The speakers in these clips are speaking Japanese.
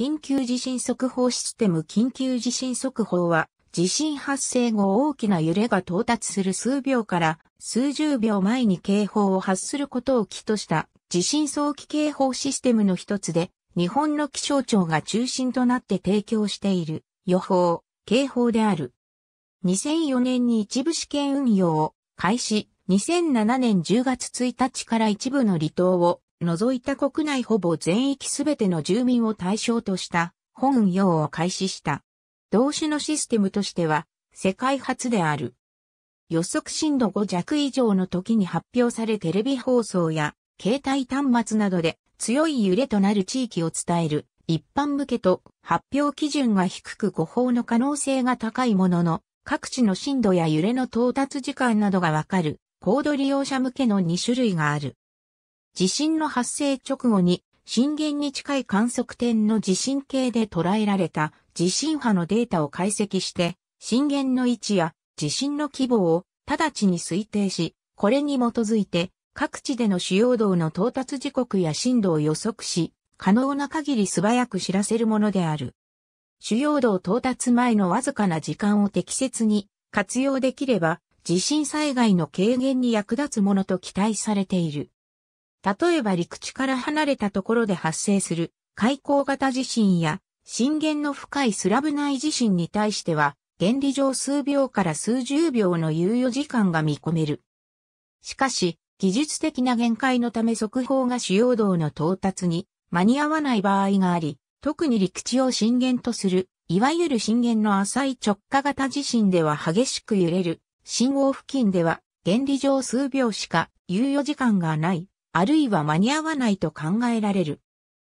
緊急地震速報システム緊急地震速報は、地震発生後大きな揺れが到達する数秒から数十秒前に警報を発することを基とした地震早期警報システムの一つで、日本の気象庁が中心となって提供している予報、警報である。2004年に一部試験運用を開始、2007年10月1日から一部の離島を除いた国内ほぼ全域すべての住民を対象とした本運用を開始した。同種のシステムとしては世界初である。予測震度5弱以上の時に発表されテレビ放送や携帯端末などで強い揺れとなる地域を伝える一般向けと発表基準が低く誤報の可能性が高いものの各地の震度や揺れの到達時間などがわかる高度利用者向けの2種類がある。地震の発生直後に震源に近い観測点の地震計で捉えられた地震波のデータを解析して、震源の位置や地震の規模を直ちに推定し、これに基づいて各地での主要道の到達時刻や震度を予測し、可能な限り素早く知らせるものである。主要道到達前のわずかな時間を適切に活用できれば、地震災害の軽減に役立つものと期待されている。例えば陸地から離れたところで発生する海溝型地震や震源の深いスラブ内地震に対しては、原理上数秒から数十秒の猶予時間が見込める。しかし、技術的な限界のため速報が主要道の到達に間に合わない場合があり、特に陸地を震源とする、いわゆる震源の浅い直下型地震では激しく揺れる、信号付近では原理上数秒しか猶予時間がないあるいは間に合わないと考えられる。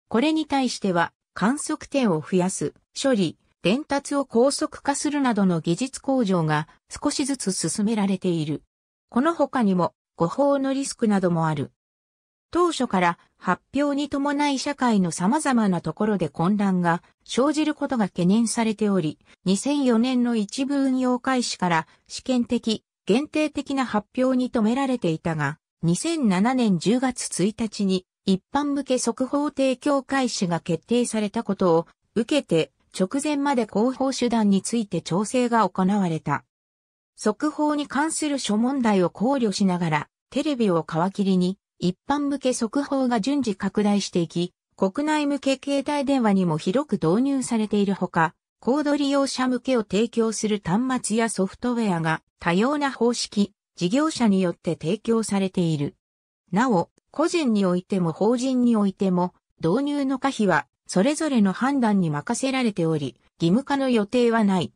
これに対しては、観測点を増やす、処理、伝達を高速化するなどの技術向上が少しずつ進められている。この他にも、誤報のリスクなどもある。当初から発表に伴い社会の様々なところで混乱が生じることが懸念されており、2004年の一部運用開始から試験的、限定的な発表に止められていたが、2007年10月1日に一般向け速報提供開始が決定されたことを受けて直前まで広報手段について調整が行われた。速報に関する諸問題を考慮しながらテレビを皮切りに一般向け速報が順次拡大していき、国内向け携帯電話にも広く導入されているほか、コード利用者向けを提供する端末やソフトウェアが多様な方式、事業者によって提供されている。なお、個人においても法人においても、導入の可否は、それぞれの判断に任せられており、義務化の予定はない。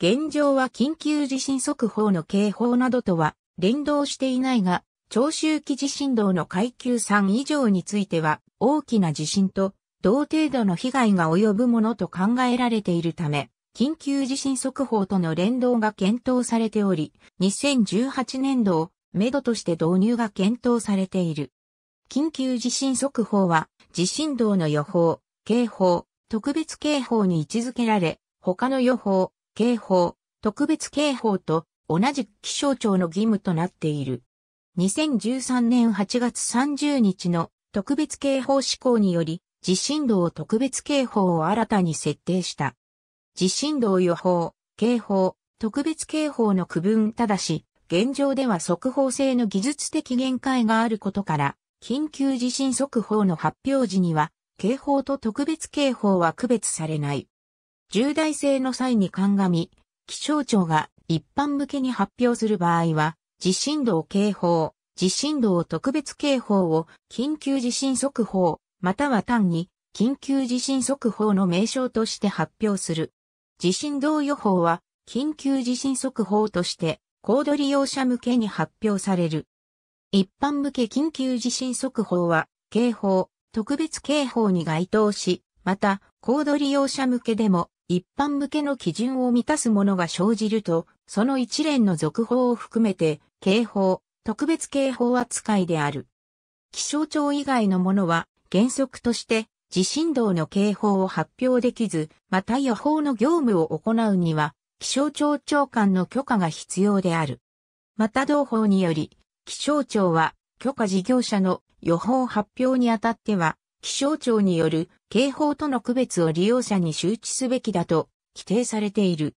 現状は緊急地震速報の警報などとは連動していないが、長周期地震動の階級3以上については、大きな地震と同程度の被害が及ぶものと考えられているため、緊急地震速報との連動が検討されており、2018年度をめどとして導入が検討されている。緊急地震速報は、地震動の予報、警報、特別警報に位置づけられ、他の予報、警報、特別警報と同じ気象庁の義務となっている。2013年8月30日の特別警報施行により、地震動特別警報を新たに設定した。地震動予報、警報、特別警報の区分ただし、現状では速報性の技術的限界があることから、緊急地震速報の発表時には、警報と特別警報は区別されない。重大性の際に鑑み、気象庁が一般向けに発表する場合は、地震動警報、地震動特別警報を緊急地震速報、または単に緊急地震速報の名称として発表する。地震動予報は、緊急地震速報として、高度利用者向けに発表される。一般向け緊急地震速報は、警報、特別警報に該当し、また、高度利用者向けでも、一般向けの基準を満たすものが生じると、その一連の続報を含めて、警報、特別警報扱いである。気象庁以外のものは、原則として、地震動の警報を発表できず、また予報の業務を行うには、気象庁長官の許可が必要である。また同法により、気象庁は許可事業者の予報発表にあたっては、気象庁による警報との区別を利用者に周知すべきだと規定されている。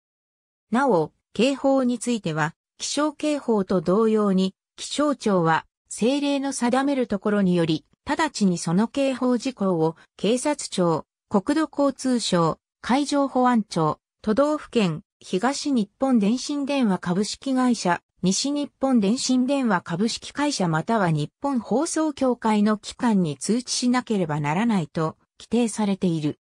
なお、警報については、気象警報と同様に、気象庁は、政令の定めるところにより、直ちにその警報事項を警察庁、国土交通省、海上保安庁、都道府県、東日本電信電話株式会社、西日本電信電話株式会社または日本放送協会の機関に通知しなければならないと規定されている。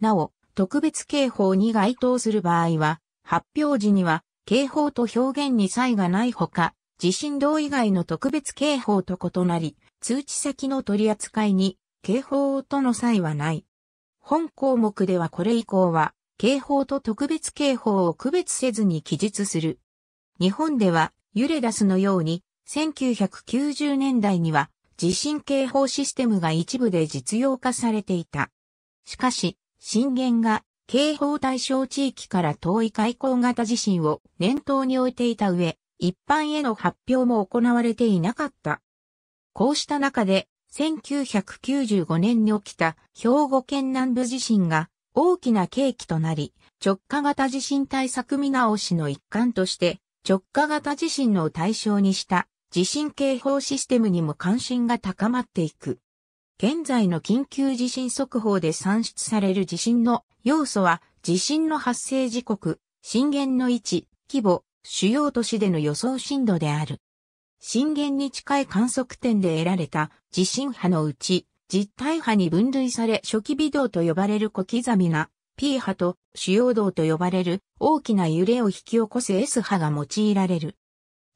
なお、特別警報に該当する場合は、発表時には警報と表現に差異がないほか、地震動以外の特別警報と異なり、通知先の取り扱いに警報との際はない。本項目ではこれ以降は警報と特別警報を区別せずに記述する。日本ではユレダスのように1990年代には地震警報システムが一部で実用化されていた。しかし、震源が警報対象地域から遠い海溝型地震を念頭に置いていた上、一般への発表も行われていなかった。こうした中で、1995年に起きた兵庫県南部地震が大きな契機となり、直下型地震対策見直しの一環として、直下型地震の対象にした地震警報システムにも関心が高まっていく。現在の緊急地震速報で算出される地震の要素は、地震の発生時刻、震源の位置、規模、主要都市での予想震度である。震源に近い観測点で得られた地震波のうち、実体波に分類され初期微動と呼ばれる小刻みな P 波と主要動と呼ばれる大きな揺れを引き起こす S 波が用いられる。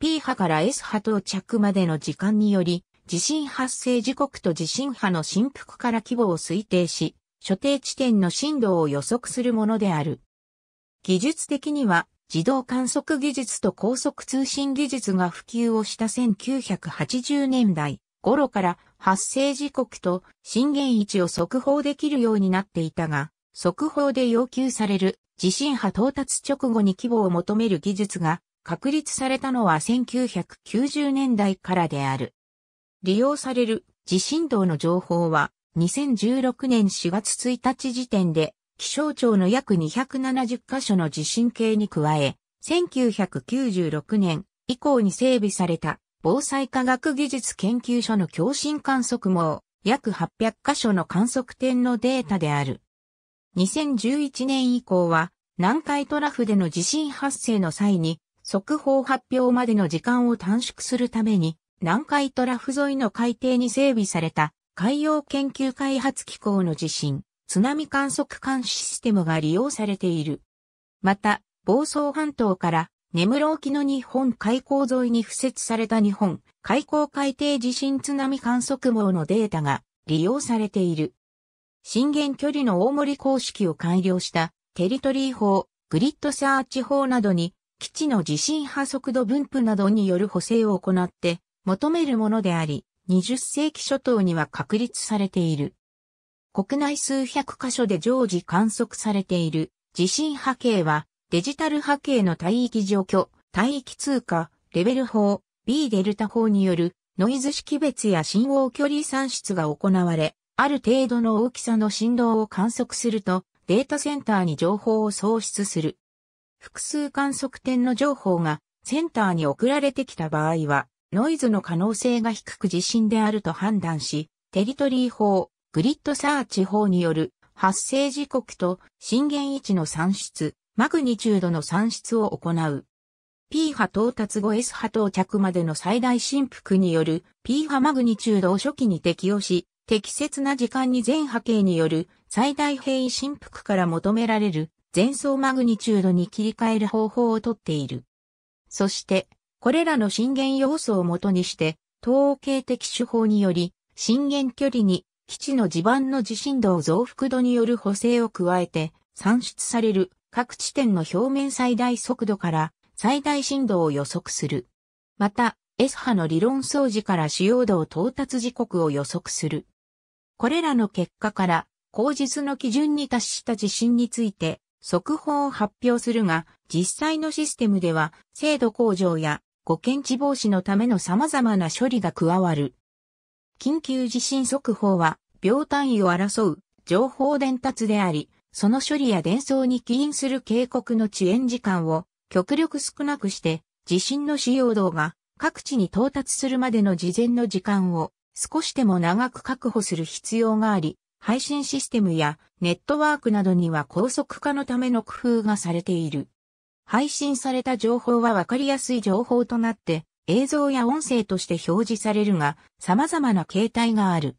P 波から S 波到着までの時間により、地震発生時刻と地震波の振幅から規模を推定し、所定地点の震度を予測するものである。技術的には自動観測技術と高速通信技術が普及をした1980年代頃から発生時刻と震源位置を速報できるようになっていたが、速報で要求される地震波到達直後に規模を求める技術が確立されたのは1990年代からである。利用される地震動の情報は2016年4月1日時点で気象庁の約270カ所の地震計に加え、1996年以降に整備された防災科学技術研究所の共振観測網、約800カ所の観測点のデータである。2011年以降は、南海トラフでの地震発生の際に、速報発表までの時間を短縮するために、南海トラフ沿いの海底に整備された海洋研究開発機構の地震津波観測艦システムが利用されている。また、房総半島から根室沖の日本海溝沿いに付設された日本海溝海底地震津波観測網のデータが利用されている。震源距離の大森公式を改良したテリトリー法、グリッドサーチ法などに基地の地震波速度分布などによる補正を行って求めるものであり、20世紀初頭には確立されている。国内数百箇所で常時観測されている地震波形はデジタル波形の帯域除去、帯域通過、レベル法、B デルタ法によるノイズ識別や信号距離算出が行われ、ある程度の大きさの振動を観測するとデータセンターに情報を送出する。複数観測点の情報がセンターに送られてきた場合は、ノイズの可能性が低く地震であると判断し、テリトリー法、グリッドサーチ法による発生時刻と震源位置の算出、マグニチュードの算出を行う。P 波到達後 S 波到着までの最大振幅による P 波マグニチュードを初期に適用し、適切な時間に全波形による最大平位振幅から求められる前走マグニチュードに切り替える方法をとっている。そして、これらの震源要素をもとにして、統計的手法により、震源距離に基地の地盤の地震動増幅度による補正を加えて、算出される各地点の表面最大速度から最大震度を予測する。また、S 波の理論掃除から使用度到達時刻を予測する。これらの結果から、口実の基準に達した地震について、速報を発表するが、実際のシステムでは、精度向上や、誤検知防止のための様々な処理が加わる。緊急地震速報は、秒単位を争う情報伝達であり、その処理や伝送に起因する警告の遅延時間を極力少なくして、地震の使用動が各地に到達するまでの事前の時間を少しでも長く確保する必要があり、配信システムやネットワークなどには高速化のための工夫がされている。配信された情報はわかりやすい情報となって、映像や音声として表示されるが、様々な形態がある。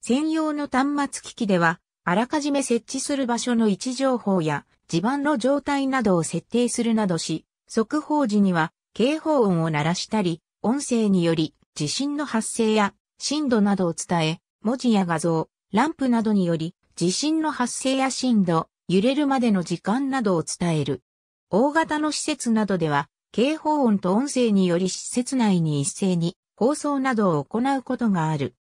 専用の端末機器では、あらかじめ設置する場所の位置情報や地盤の状態などを設定するなどし、速報時には警報音を鳴らしたり、音声により地震の発生や震度などを伝え、文字や画像、ランプなどにより地震の発生や震度、揺れるまでの時間などを伝える。大型の施設などでは警報音と音声により施設内に一斉に放送などを行うことがある。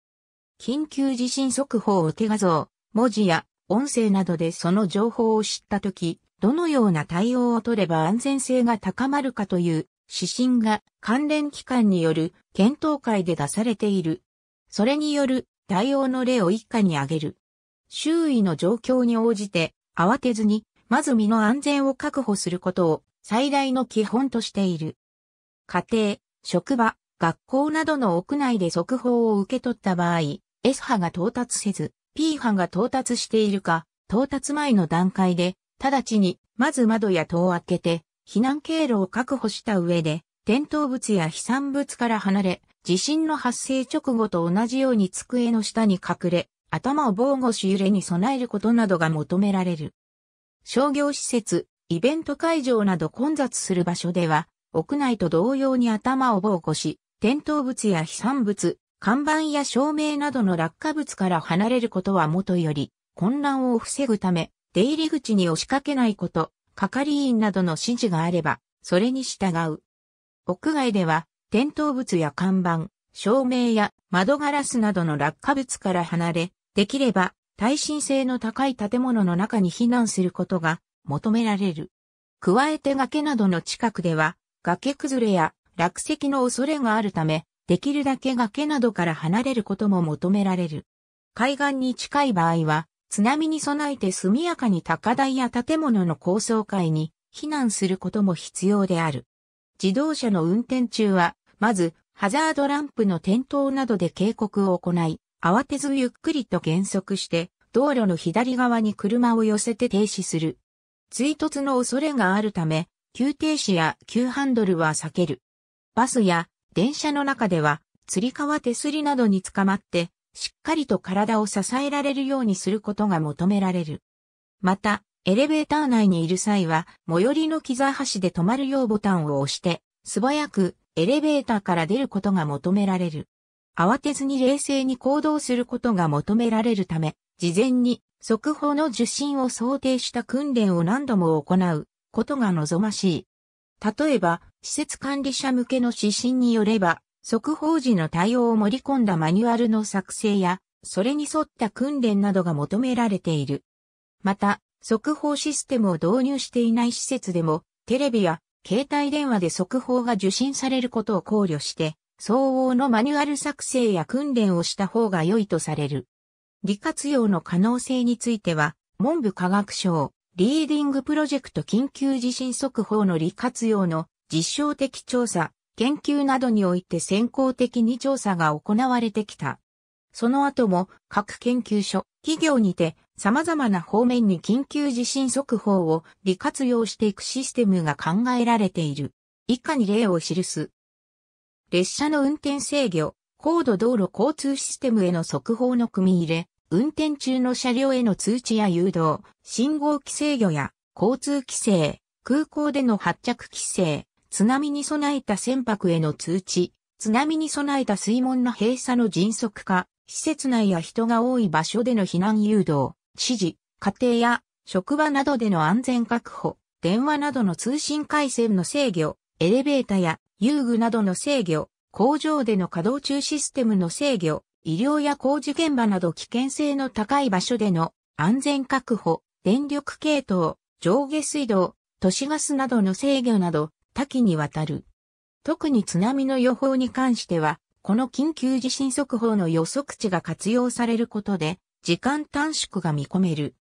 緊急地震速報を手画像、文字や音声などでその情報を知ったとき、どのような対応を取れば安全性が高まるかという指針が関連機関による検討会で出されている。それによる対応の例を一家に挙げる。周囲の状況に応じて慌てずに、まず身の安全を確保することを最大の基本としている。家庭、職場、学校などの屋内で速報を受け取った場合、S 波が到達せず、P 波が到達しているか、到達前の段階で、直ちに、まず窓や戸を開けて、避難経路を確保した上で、転倒物や飛散物から離れ、地震の発生直後と同じように机の下に隠れ、頭を防護し揺れに備えることなどが求められる。商業施設、イベント会場など混雑する場所では、屋内と同様に頭を防護し、転倒物や飛散物、看板や照明などの落下物から離れることはもとより、混乱を防ぐため、出入り口に押しかけないこと、係員などの指示があれば、それに従う。屋外では、転倒物や看板、照明や窓ガラスなどの落下物から離れ、できれば耐震性の高い建物の中に避難することが求められる。加えて崖などの近くでは、崖崩れや落石の恐れがあるため、できるだけ崖などから離れることも求められる。海岸に近い場合は、津波に備えて速やかに高台や建物の高層階に避難することも必要である。自動車の運転中は、まず、ハザードランプの点灯などで警告を行い、慌てずゆっくりと減速して、道路の左側に車を寄せて停止する。追突の恐れがあるため、急停止や急ハンドルは避ける。バスや電車の中では、釣り革手すりなどにつかまって、しっかりと体を支えられるようにすることが求められる。また、エレベーター内にいる際は、最寄りの機材橋で止まるようボタンを押して、素早くエレベーターから出ることが求められる。慌てずに冷静に行動することが求められるため、事前に速報の受信を想定した訓練を何度も行うことが望ましい。例えば、施設管理者向けの指針によれば、速報時の対応を盛り込んだマニュアルの作成や、それに沿った訓練などが求められている。また、速報システムを導入していない施設でも、テレビや携帯電話で速報が受信されることを考慮して、相応のマニュアル作成や訓練をした方が良いとされる。利活用の可能性については、文部科学省、リーディングプロジェクト緊急地震速報の利活用の実証的調査、研究などにおいて先行的に調査が行われてきた。その後も各研究所、企業にて様々な方面に緊急地震速報を利活用していくシステムが考えられている。以下に例を記す。列車の運転制御、高度道路交通システムへの速報の組み入れ、運転中の車両への通知や誘導、信号規制魚や交通規制、空港での発着規制、津波に備えた船舶への通知、津波に備えた水門の閉鎖の迅速化、施設内や人が多い場所での避難誘導、指示、家庭や職場などでの安全確保、電話などの通信回線の制御、エレベータや遊具などの制御、工場での稼働中システムの制御、医療や工事現場など危険性の高い場所での安全確保、電力系統、上下水道、都市ガスなどの制御など多岐にわたる。特に津波の予報に関しては、この緊急地震速報の予測値が活用されることで、時間短縮が見込める。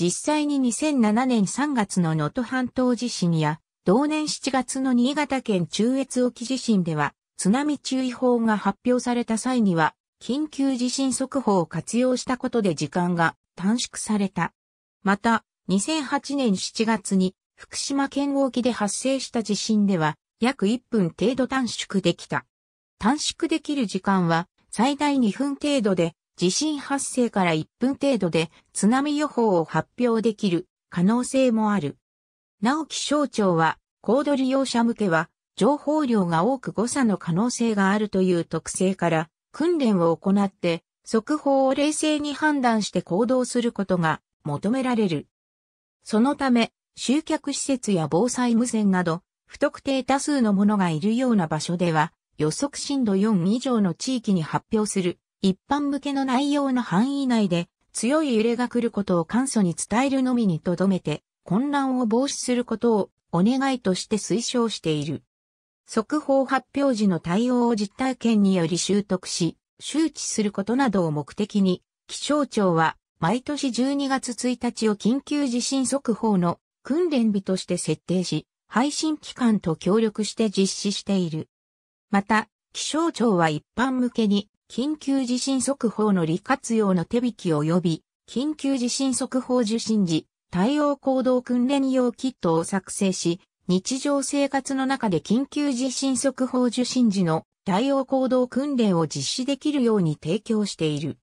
実際に2007年3月の能登半島地震や、同年7月の新潟県中越沖地震では、津波注意報が発表された際には、緊急地震速報を活用したことで時間が短縮された。また、2008年7月に福島県沖で発生した地震では、約1分程度短縮できた。短縮できる時間は最大2分程度で、地震発生から1分程度で津波予報を発表できる可能性もある。なお気象庁は、高度利用者向けは情報量が多く誤差の可能性があるという特性から、訓練を行って、速報を冷静に判断して行動することが求められる。そのため、集客施設や防災無線など、不特定多数のものがいるような場所では、予測震度4以上の地域に発表する一般向けの内容の範囲内で強い揺れが来ることを簡素に伝えるのみに留めて混乱を防止することをお願いとして推奨している。速報発表時の対応を実体験により習得し、周知することなどを目的に、気象庁は毎年12月1日を緊急地震速報の訓練日として設定し、配信機関と協力して実施している。また、気象庁は一般向けに緊急地震速報の利活用の手引き及び、緊急地震速報受信時、対応行動訓練用キットを作成し、日常生活の中で緊急地震速報受信時の対応行動訓練を実施できるように提供している。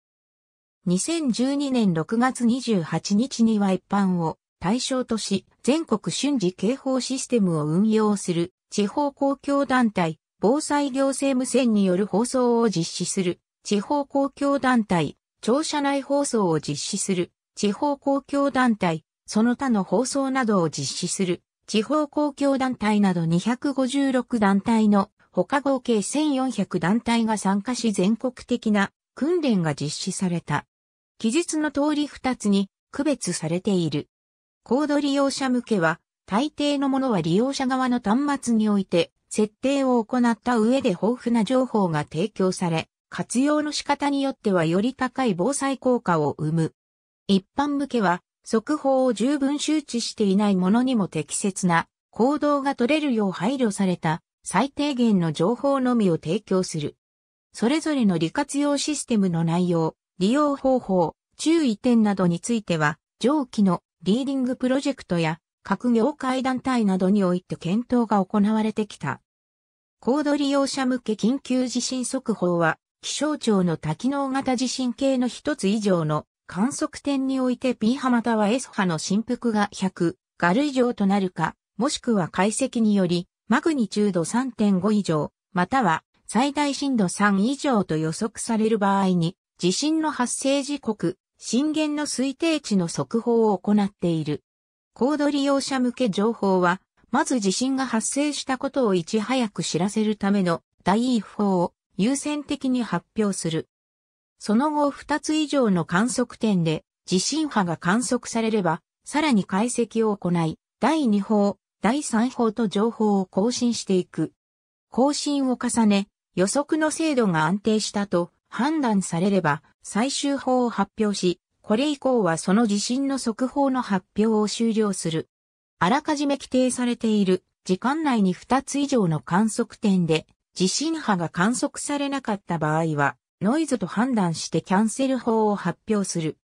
2012年6月28日には一般を対象とし、全国瞬時警報システムを運用する地方公共団体、防災行政無線による放送を実施する地方公共団体、庁舎内放送を実施する地方公共団体、その他の放送などを実施する地方公共団体など256団体の他合計1400団体が参加し全国的な訓練が実施された。記述の通り2つに区別されている。コード利用者向けは、大抵のものは利用者側の端末において、設定を行った上で豊富な情報が提供され、活用の仕方によってはより高い防災効果を生む。一般向けは、速報を十分周知していないものにも適切な行動が取れるよう配慮された最低限の情報のみを提供する。それぞれの利活用システムの内容、利用方法、注意点などについては、上記のリーディングプロジェクトや各業界団体などにおいて検討が行われてきた。高度利用者向け緊急地震速報は、気象庁の多機能型地震計の一つ以上の観測点において P 波または S 波の振幅が100ガル以上となるか、もしくは解析により、マグニチュード3.5以上、または最大震度3以上と予測される場合に、地震の発生時刻、震源の推定値の速報を行っている。高度利用者向け情報は、まず地震が発生したことをいち早く知らせるための第一報を優先的に発表する。その後2つ以上の観測点で地震波が観測されれば、さらに解析を行い、第2報、第3報と情報を更新していく。更新を重ね、予測の精度が安定したと判断されれば、最終報を発表し、これ以降はその地震の速報の発表を終了する。あらかじめ規定されている時間内に2つ以上の観測点で地震波が観測されなかった場合はノイズと判断してキャンセル法を発表する。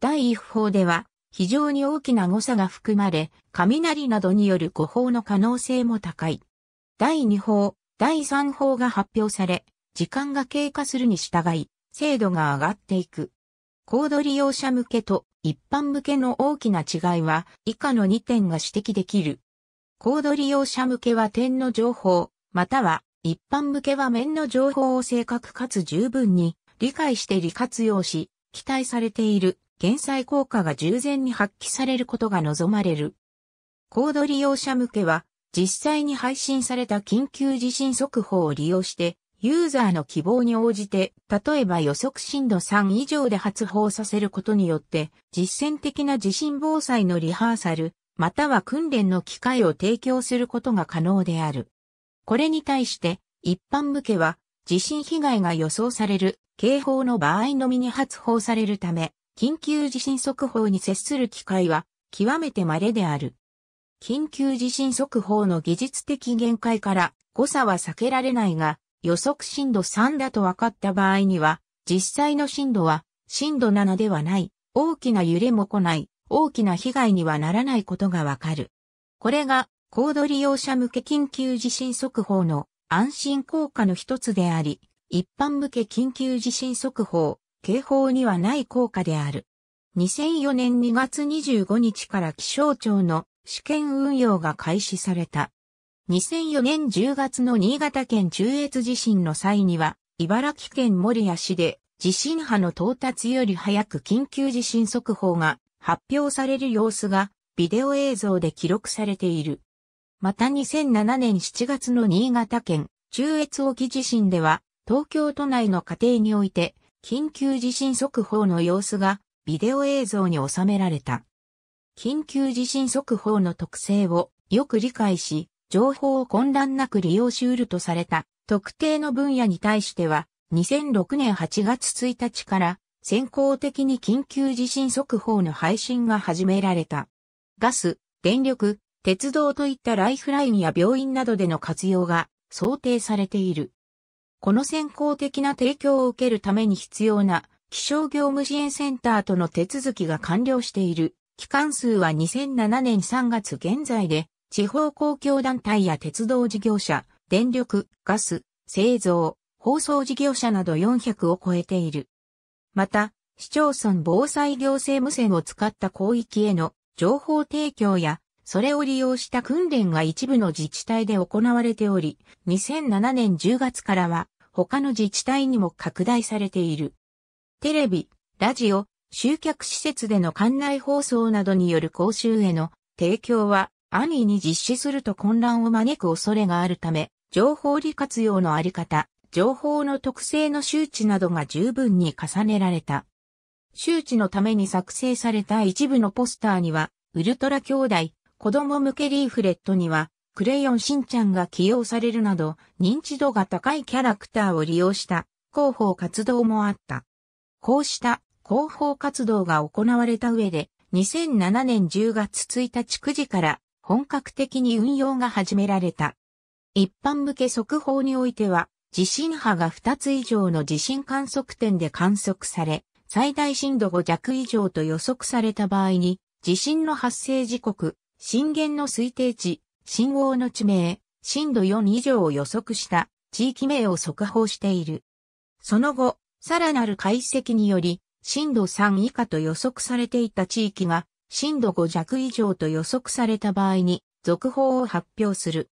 第1法では、非常に大きな誤差が含まれ、雷などによる誤報の可能性も高い。第2法、第3法が発表され、時間が経過するに従い、精度が上がっていく。コード利用者向けと一般向けの大きな違いは以下の2点が指摘できる。コード利用者向けは点の情報、または一般向けは面の情報を正確かつ十分に理解して利活用し、期待されている減災効果が従前に発揮されることが望まれる。コード利用者向けは、実際に配信された緊急地震速報を利用して、ユーザーの希望に応じて、例えば予測震度3以上で発報させることによって、実践的な地震防災のリハーサル、または訓練の機会を提供することが可能である。これに対して、一般向けは、地震被害が予想される警報の場合のみに発報されるため、緊急地震速報に接する機会は極めて稀である。緊急地震速報の技術的限界から誤差は避けられないが、予測震度3だと分かった場合には、実際の震度は震度7ではない、大きな揺れも来ない、大きな被害にはならないことがわかる。これが高度利用者向け緊急地震速報の安心効果の一つであり、一般向け緊急地震速報、警報にはない効果である。2004年2月25日から気象庁の試験運用が開始された。2004年10月の新潟県中越地震の際には、茨城県守谷市で地震波の到達より早く緊急地震速報が発表される様子がビデオ映像で記録されている。また2007年7月の新潟県中越沖地震では、東京都内の家庭において、緊急地震速報の様子がビデオ映像に収められた。緊急地震速報の特性をよく理解し、情報を混乱なく利用しうるとされた特定の分野に対しては、2006年8月1日から先行的に緊急地震速報の配信が始められた。ガス、電力、鉄道といったライフラインや病院などでの活用が想定されている。この先行的な提供を受けるために必要な気象業務支援センターとの手続きが完了している。期間数は2007年3月現在で、地方公共団体や鉄道事業者、電力、ガス、製造、放送事業者など400を超えている。また、市町村防災行政無線を使った広域への情報提供やそれを利用した訓練が一部の自治体で行われており、2007年10月からは他の自治体にも拡大されている。テレビ、ラジオ、集客施設での館内放送などによる講習への提供は安易に実施すると混乱を招く恐れがあるため、情報利活用のあり方、情報の特性の周知などが十分に重ねられた。周知のために作成された一部のポスターには、ウルトラ兄弟、子供向けリーフレットには、クレヨンしんちゃんが起用されるなど、認知度が高いキャラクターを利用した広報活動もあった。こうした広報活動が行われた上で、2007年10月1日9時から本格的に運用が始められた。一般向け速報においては、地震波が2つ以上の地震観測点で観測され、最大震度5弱以上と予測された場合に、地震の発生時刻、震源の推定値、震央の地名、震度4以上を予測した地域名を速報している。その後、さらなる解析により、震度3以下と予測されていた地域が、震度5弱以上と予測された場合に、続報を発表する。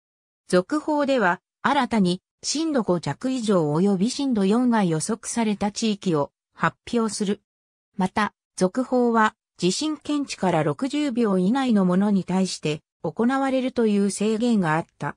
続報では、新たに、震度5弱以上及び震度4が予測された地域を発表する。また、続報は、地震検知から60秒以内のものに対して行われるという制限があった。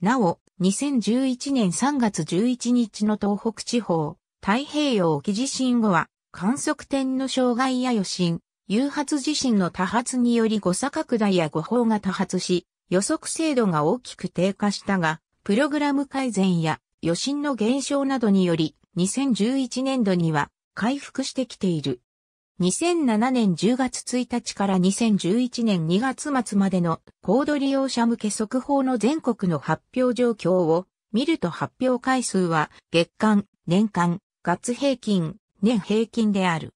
なお、2011年3月11日の東北地方、太平洋沖地震後は、観測点の障害や余震、誘発地震の多発により誤差拡大や誤報が多発し、予測精度が大きく低下したが、プログラム改善や余震の減少などにより、2011年度には回復してきている。2007年10月1日から2011年2月末までのコード利用者向け速報の全国の発表状況を見ると発表回数は月間、年間、月平均、年平均である。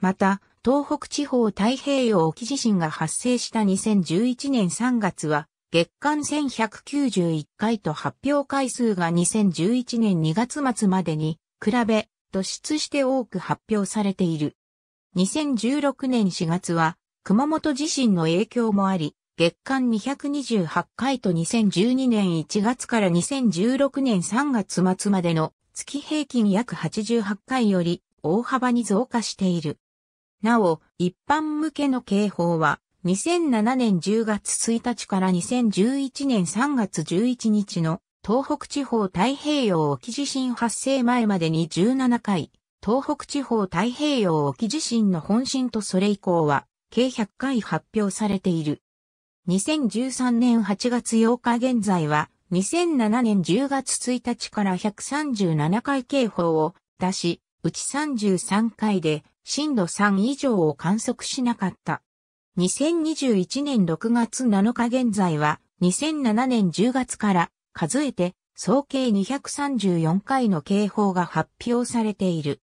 また、東北地方太平洋沖地震が発生した2011年3月は月間1191回と発表回数が2011年2月末までに比べ突出して多く発表されている。2016年4月は、熊本地震の影響もあり、月間228回と2012年1月から2016年3月末までの月平均約88回より大幅に増加している。なお、一般向けの警報は、2007年10月1日から2011年3月11日の東北地方太平洋沖地震発生前までに17回、東北地方太平洋沖地震の本震とそれ以降は、計100回発表されている。2013年8月8日現在は、2007年10月1日から137回警報を出し、うち33回で震度3以上を観測しなかった。2021年6月7日現在は、2007年10月から数えて総計234回の警報が発表されている。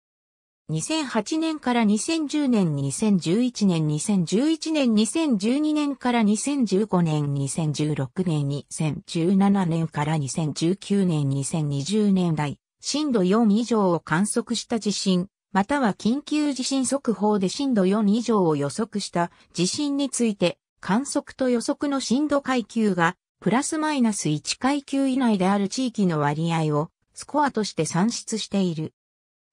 2008年から2010年、2011年、2011年、2012年から2015年、2016年、2017年から2019年、2020年代、震度4以上を観測した地震、または緊急地震速報で震度4以上を予測した地震について、観測と予測の震度階級が、プラスマイナス1階級以内である地域の割合を、スコアとして算出している。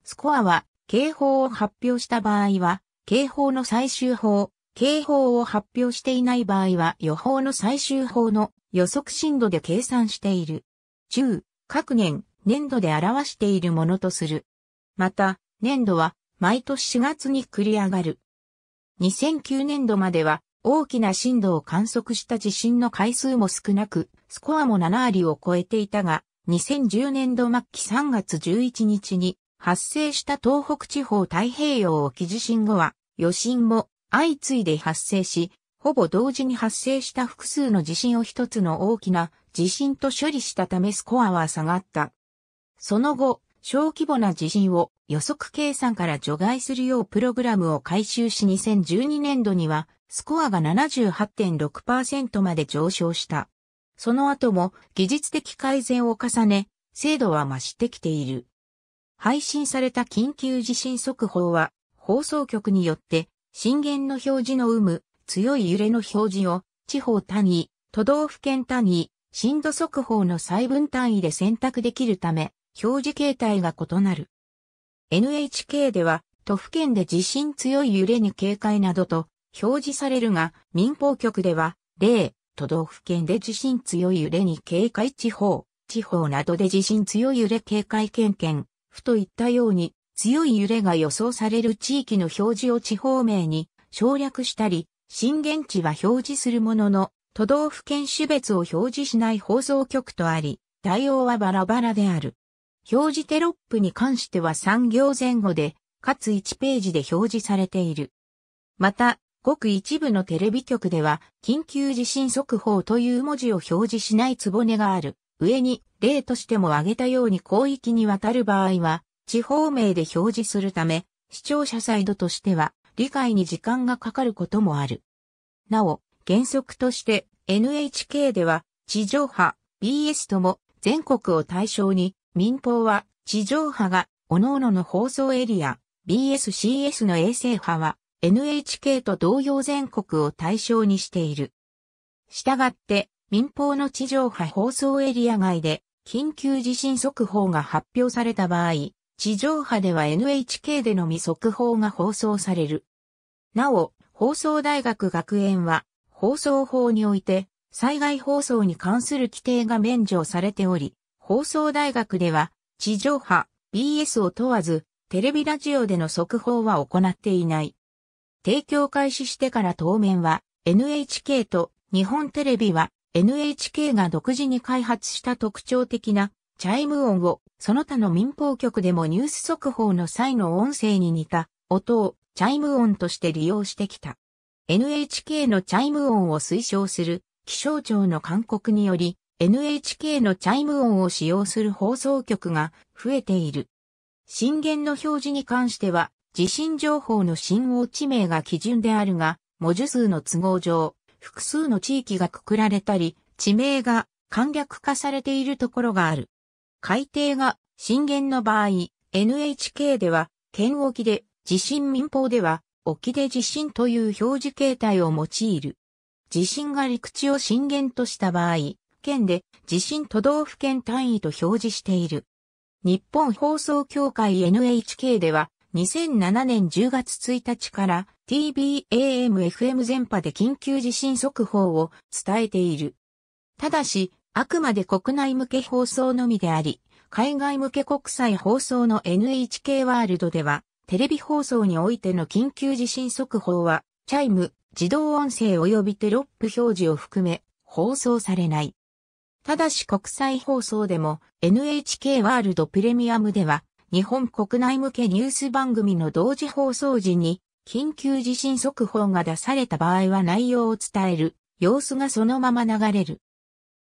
スコアは、警報を発表した場合は、警報の最終報、警報を発表していない場合は予報の最終報の予測震度で計算している。中、各年、年度で表しているものとする。また、年度は毎年4月に繰り上がる。2009年度までは大きな震度を観測した地震の回数も少なく、スコアも7割を超えていたが、2010年度末期3月11日に発生した東北地方太平洋沖地震後は、余震も相次いで発生し、ほぼ同時に発生した複数の地震を一つの大きな地震と処理したためスコアは下がった。その後、小規模な地震を予測計算から除外するようプログラムを改修し2012年度にはスコアが78.6%まで上昇した。その後も技術的改善を重ね、精度は増してきている。配信された緊急地震速報は、放送局によって、震源の表示の有無、強い揺れの表示を、地方単位、都道府県単位、震度速報の細分単位で選択できるため、表示形態が異なる。NHK では、都府県で地震強い揺れに警戒などと表示されるが、民放局では、例、都道府県で地震強い揺れに警戒地方、地方などで地震強い揺れ警戒県県、府といったように強い揺れが予想される地域の表示を地方名に省略したり、震源地は表示するものの、都道府県種別を表示しない放送局とあり、対応はバラバラである。表示テロップに関しては3行前後で、かつ1ページで表示されている。また、ごく一部のテレビ局では、緊急地震速報という文字を表示しないつぼねがある。上に例としても挙げたように広域にわたる場合は、地方名で表示するため、視聴者サイドとしては理解に時間がかかることもある。なお、原則として NHK では地上波、BS とも全国を対象に民放は地上波が各々の放送エリア、BSCS の衛星波は NHK と同様全国を対象にしている。したがって民放の地上波放送エリア外で緊急地震速報が発表された場合、地上波では NHK でのみ速報が放送される。なお、放送大学学園は放送法において災害放送に関する規定が免除されており、放送大学では地上波、BS を問わず、テレビラジオでの速報は行っていない。提供開始してから当面は NHK と日本テレビは NHK が独自に開発した特徴的なチャイム音をその他の民放局でもニュース速報の際の音声に似た音をチャイム音として利用してきた。NHK のチャイム音を推奨する気象庁の勧告により NHK のチャイム音を使用する放送局が増えている。震源の表示に関しては地震情報の信号地名が基準であるが文字数の都合上複数の地域がくくられたり、地名が簡略化されているところがある。海底が震源の場合、NHK では、県沖で、地震民放では、沖で地震という表示形態を用いる。地震が陸地を震源とした場合、県で地震都道府県単位と表示している。日本放送協会 NHK では、2007年10月1日から TBAMFM 全波で緊急地震速報を伝えている。ただし、あくまで国内向け放送のみであり、海外向け国際放送の NHK ワールドでは、テレビ放送においての緊急地震速報は、チャイム、自動音声及びテロップ表示を含め、放送されない。ただし国際放送でも NHK ワールドプレミアムでは日本国内向けニュース番組の同時放送時に、緊急地震速報が出された場合は内容を伝える、様子がそのまま流れる。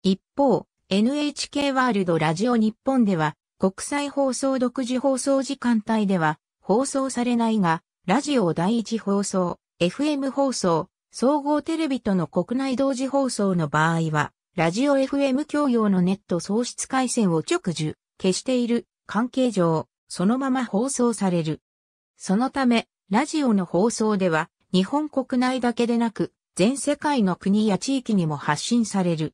一方、NHK ワールドラジオ日本では、国際放送独自放送時間帯では、放送されないが、ラジオ第一放送、FM 放送、総合テレビとの国内同時放送の場合は、ラジオ FM 共用のネット喪失回線を直受、消している関係上、そのまま放送される。そのため、ラジオの放送では、日本国内だけでなく、全世界の国や地域にも発信される。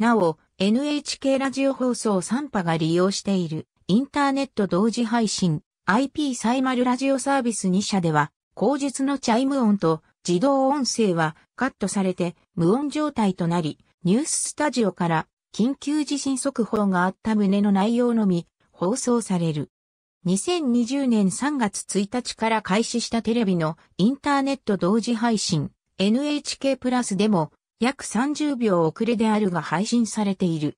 なお、NHK ラジオ放送3波が利用している、インターネット同時配信、IP サイマルラジオサービス2社では、口述のチャイム音と自動音声はカットされて無音状態となり、ニューススタジオから緊急地震速報があった旨の内容のみ放送される。2020年3月1日から開始したテレビのインターネット同時配信 NHK プラスでも約30秒遅れであるが配信されている。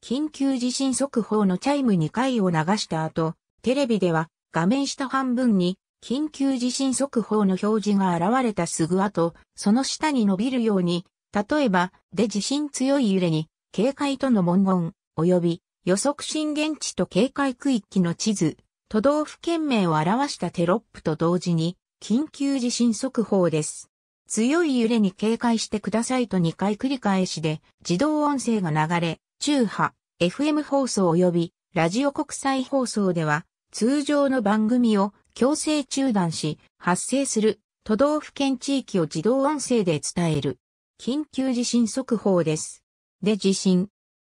緊急地震速報のチャイム2回を流した後、テレビでは画面下半分に緊急地震速報の表示が現れたすぐ後、その下に伸びるように、例えば、で地震強い揺れに、警戒との文言、及び、予測震源地と警戒区域の地図、都道府県名を表したテロップと同時に、緊急地震速報です。強い揺れに警戒してくださいと2回繰り返しで、自動音声が流れ、中波、FM 放送及び、ラジオ国際放送では、通常の番組を強制中断し、発生する都道府県地域を自動音声で伝える。緊急地震速報です。で地震、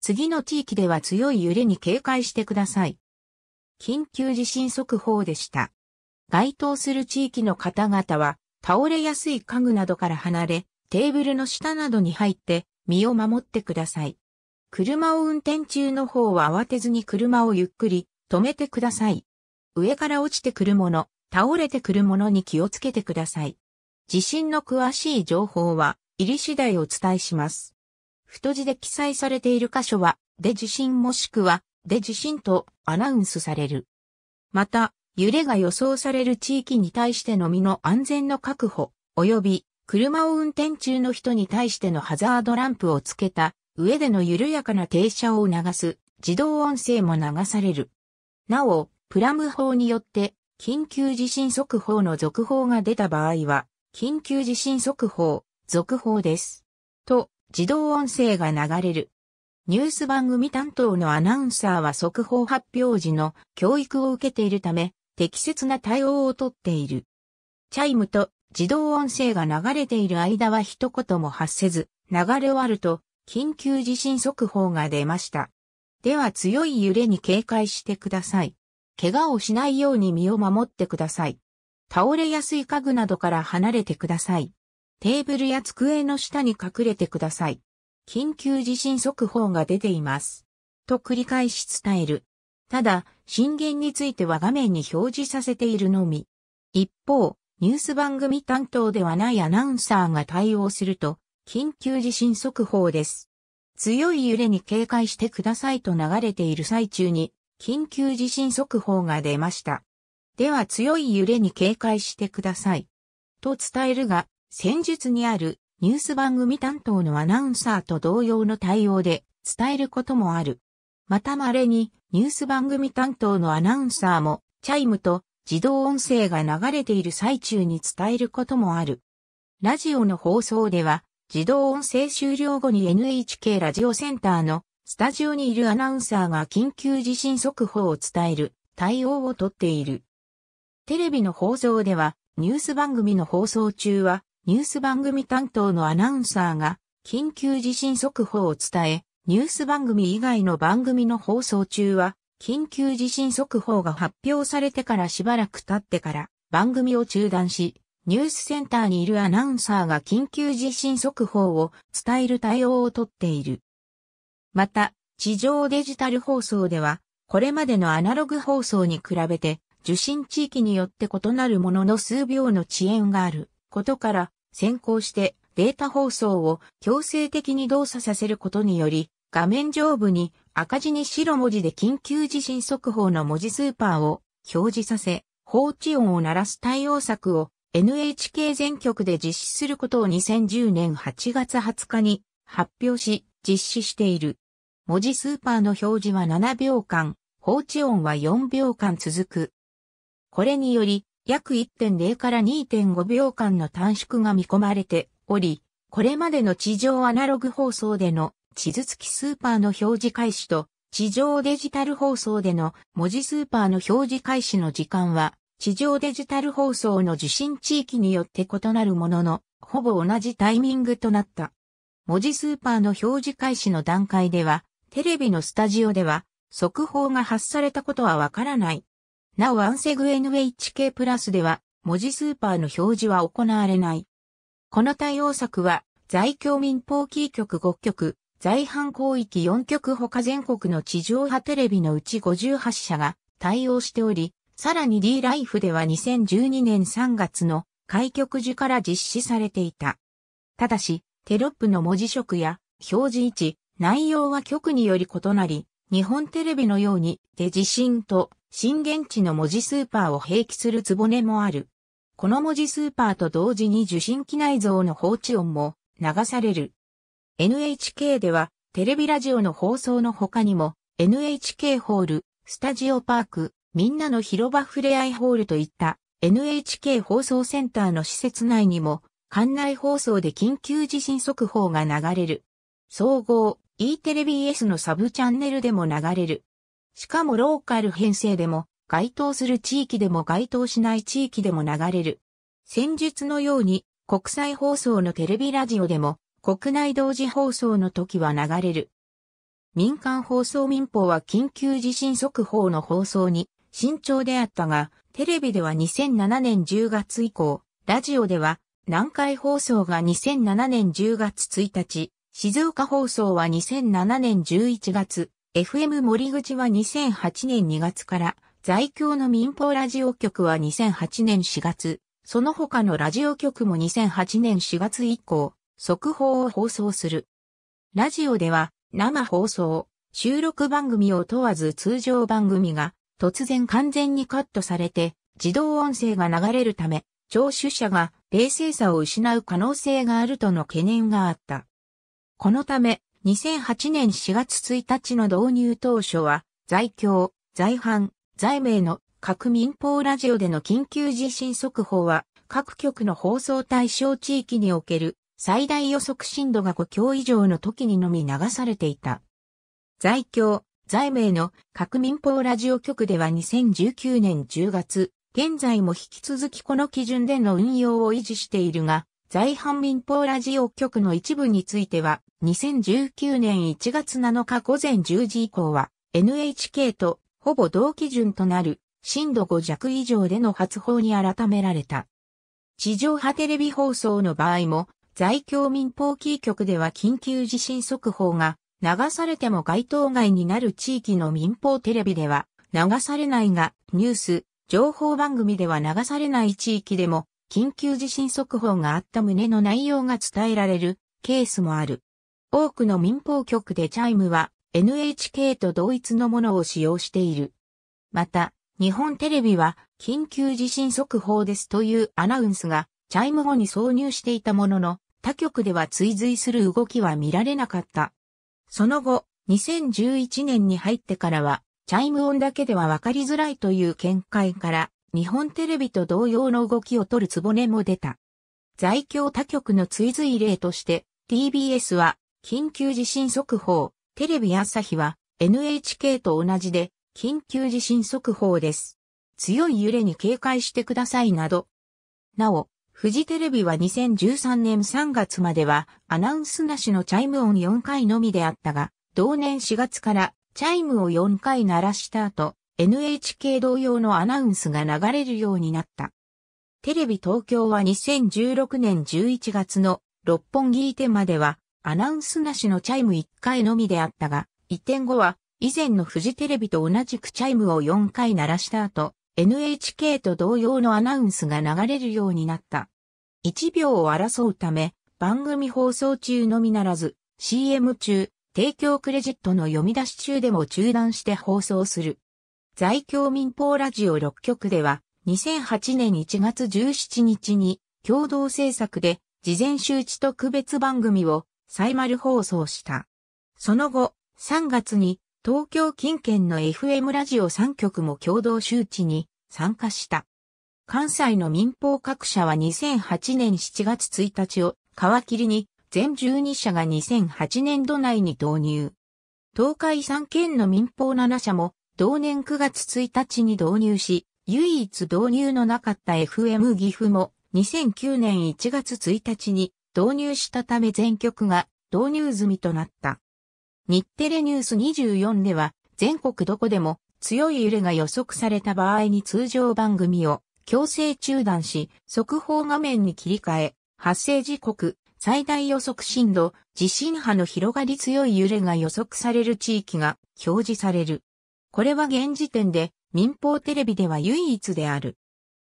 次の地域では強い揺れに警戒してください。緊急地震速報でした。該当する地域の方々は、倒れやすい家具などから離れ、テーブルの下などに入って身を守ってください。車を運転中の方は慌てずに車をゆっくり止めてください。上から落ちてくるもの、倒れてくるものに気をつけてください。地震の詳しい情報は入り次第お伝えします。太字で記載されている箇所は、で地震もしくは、で地震とアナウンスされる。また、揺れが予想される地域に対しての身の安全の確保、及び、車を運転中の人に対してのハザードランプをつけた上での緩やかな停車を促す自動音声も流される。なお、プラム法によって緊急地震速報の続報が出た場合は、緊急地震速報、続報です。と自動音声が流れる。ニュース番組担当のアナウンサーは速報発表時の教育を受けているため、適切な対応をとっている。チャイムと自動音声が流れている間は一言も発せず、流れ終わると緊急地震速報が出ました。では強い揺れに警戒してください。怪我をしないように身を守ってください。倒れやすい家具などから離れてください。テーブルや机の下に隠れてください。緊急地震速報が出ています。と繰り返し伝える。ただ、震源については画面に表示させているのみ。一方、ニュース番組担当ではないアナウンサーが対応すると、緊急地震速報です。強い揺れに警戒してくださいと流れている最中に、緊急地震速報が出ました。では強い揺れに警戒してください。と伝えるが、戦術にあるニュース番組担当のアナウンサーと同様の対応で伝えることもある。また稀にニュース番組担当のアナウンサーもチャイムと自動音声が流れている最中に伝えることもある。ラジオの放送では自動音声終了後に NHK ラジオセンターのスタジオにいるアナウンサーが緊急地震速報を伝える対応をとっている。テレビの放送ではニュース番組の放送中はニュース番組担当のアナウンサーが緊急地震速報を伝え、ニュース番組以外の番組の放送中は緊急地震速報が発表されてからしばらく経ってから番組を中断し、ニュースセンターにいるアナウンサーが緊急地震速報を伝える対応をとっている。また、地上デジタル放送では、これまでのアナログ放送に比べて、受信地域によって異なるものの数秒の遅延があることから、先行してデータ放送を強制的に動作させることにより、画面上部に赤字に白文字で緊急地震速報の文字スーパーを表示させ、放置音を鳴らす対応策を NHK 全局で実施することを2010年8月20日に発表し実施している。文字スーパーの表示は7秒間、放置音は4秒間続く。これにより約1.0から2.5秒間の短縮が見込まれており、これまでの地上アナログ放送での地図付きスーパーの表示開始と地上デジタル放送での文字スーパーの表示開始の時間は地上デジタル放送の受信地域によって異なるもののほぼ同じタイミングとなった。文字スーパーの表示開始の段階ではテレビのスタジオでは速報が発されたことはわからないなおアンセグ NHK プラスでは文字スーパーの表示は行われない。この対応策は在京民放キー局5局、在阪広域4局他全国の地上波テレビのうち58社が対応しており、さらに D ライフでは2012年3月の開局時から実施されていた。ただし、テロップの文字色や表示位置、内容は局により異なり、日本テレビのようにデジシンと震源地の文字スーパーを併記するつぼネもある。この文字スーパーと同時に受信機内蔵の放置音も流される。NHK ではテレビラジオの放送の他にも NHK ホール、スタジオパーク、みんなの広場ふれあいホールといった NHK 放送センターの施設内にも館内放送で緊急地震速報が流れる。総合 E テレビ s のサブチャンネルでも流れる。しかもローカル編成でも、該当する地域でも該当しない地域でも流れる。先術のように、国際放送のテレビラジオでも、国内同時放送の時は流れる。民間放送民法は緊急地震速報の放送に慎重であったが、テレビでは2007年10月以降、ラジオでは南海放送が2007年10月1日、静岡放送は2007年11月、FM 森口は2008年2月から、在京の民放ラジオ局は2008年4月、その他のラジオ局も2008年4月以降、速報を放送する。ラジオでは、生放送、収録番組を問わず通常番組が、突然完全にカットされて、自動音声が流れるため、聴取者が冷静さを失う可能性があるとの懸念があった。このため、2008年4月1日の導入当初は、在京、在阪、在名の各民放ラジオでの緊急地震速報は、各局の放送対象地域における最大予測震度が5強以上の時にのみ流されていた。在京、在名の各民放ラジオ局では2019年10月、現在も引き続きこの基準での運用を維持しているが、在阪民放ラジオ局の一部については、2019年1月7日午前10時以降は、NHK とほぼ同基準となる、震度5弱以上での発報に改められた。地上波テレビ放送の場合も、在京民放キー局では緊急地震速報が流されても該当外になる地域の民放テレビでは流されないが、ニュース、情報番組では流されない地域でも緊急地震速報があった旨の内容が伝えられるケースもある。多くの民放局でチャイムは NHK と同一のものを使用している。また、日本テレビは緊急地震速報ですというアナウンスがチャイム後に挿入していたものの、他局では追随する動きは見られなかった。その後、2011年に入ってからは、チャイム音だけでは分かりづらいという見解から、日本テレビと同様の動きを取るつぼねも出た。在京他局の追随例として、TBS は緊急地震速報、テレビ朝日は NHK と同じで緊急地震速報です。強い揺れに警戒してくださいなど。なお、フジテレビは2013年3月まではアナウンスなしのチャイム音4回のみであったが、同年4月からチャイムを4回鳴らした後、NHK 同様のアナウンスが流れるようになった。テレビ東京は2016年11月の六本木移転まではアナウンスなしのチャイム1回のみであったが、移転後は以前のフジテレビと同じくチャイムを4回鳴らした後、NHK と同様のアナウンスが流れるようになった。1秒を争うため、番組放送中のみならず、CM 中、提供クレジットの読み出し中でも中断して放送する。在京民放ラジオ6局では、2008年1月17日に共同制作で事前周知特別番組を再ル放送した。その後、3月に東京近県の FM ラジオ3局も共同周知に参加した。関西の民放各社は2008年7月1日を皮切りに全12社が2008年度内に導入。東海3県の民放7社も同年9月1日に導入し、唯一導入のなかった FM 岐阜も2009年1月1日に導入したため全局が導入済みとなった。日テレニュース24では全国どこでも強い揺れが予測された場合に通常番組を強制中断し、速報画面に切り替え、発生時刻、最大予測震度、地震波の広がり強い揺れが予測される地域が表示される。これは現時点で民放テレビでは唯一である。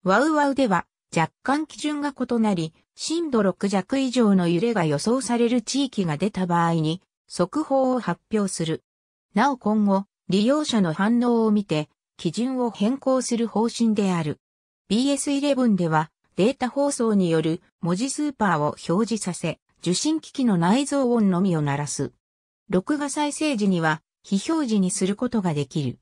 ワウワウでは若干基準が異なり、震度6弱以上の揺れが予想される地域が出た場合に、速報を発表する。なお今後、利用者の反応を見て、基準を変更する方針である。BS11 では、データ放送による文字スーパーを表示させ、受信機器の内蔵音のみを鳴らす。録画再生時には、非表示にすることができる。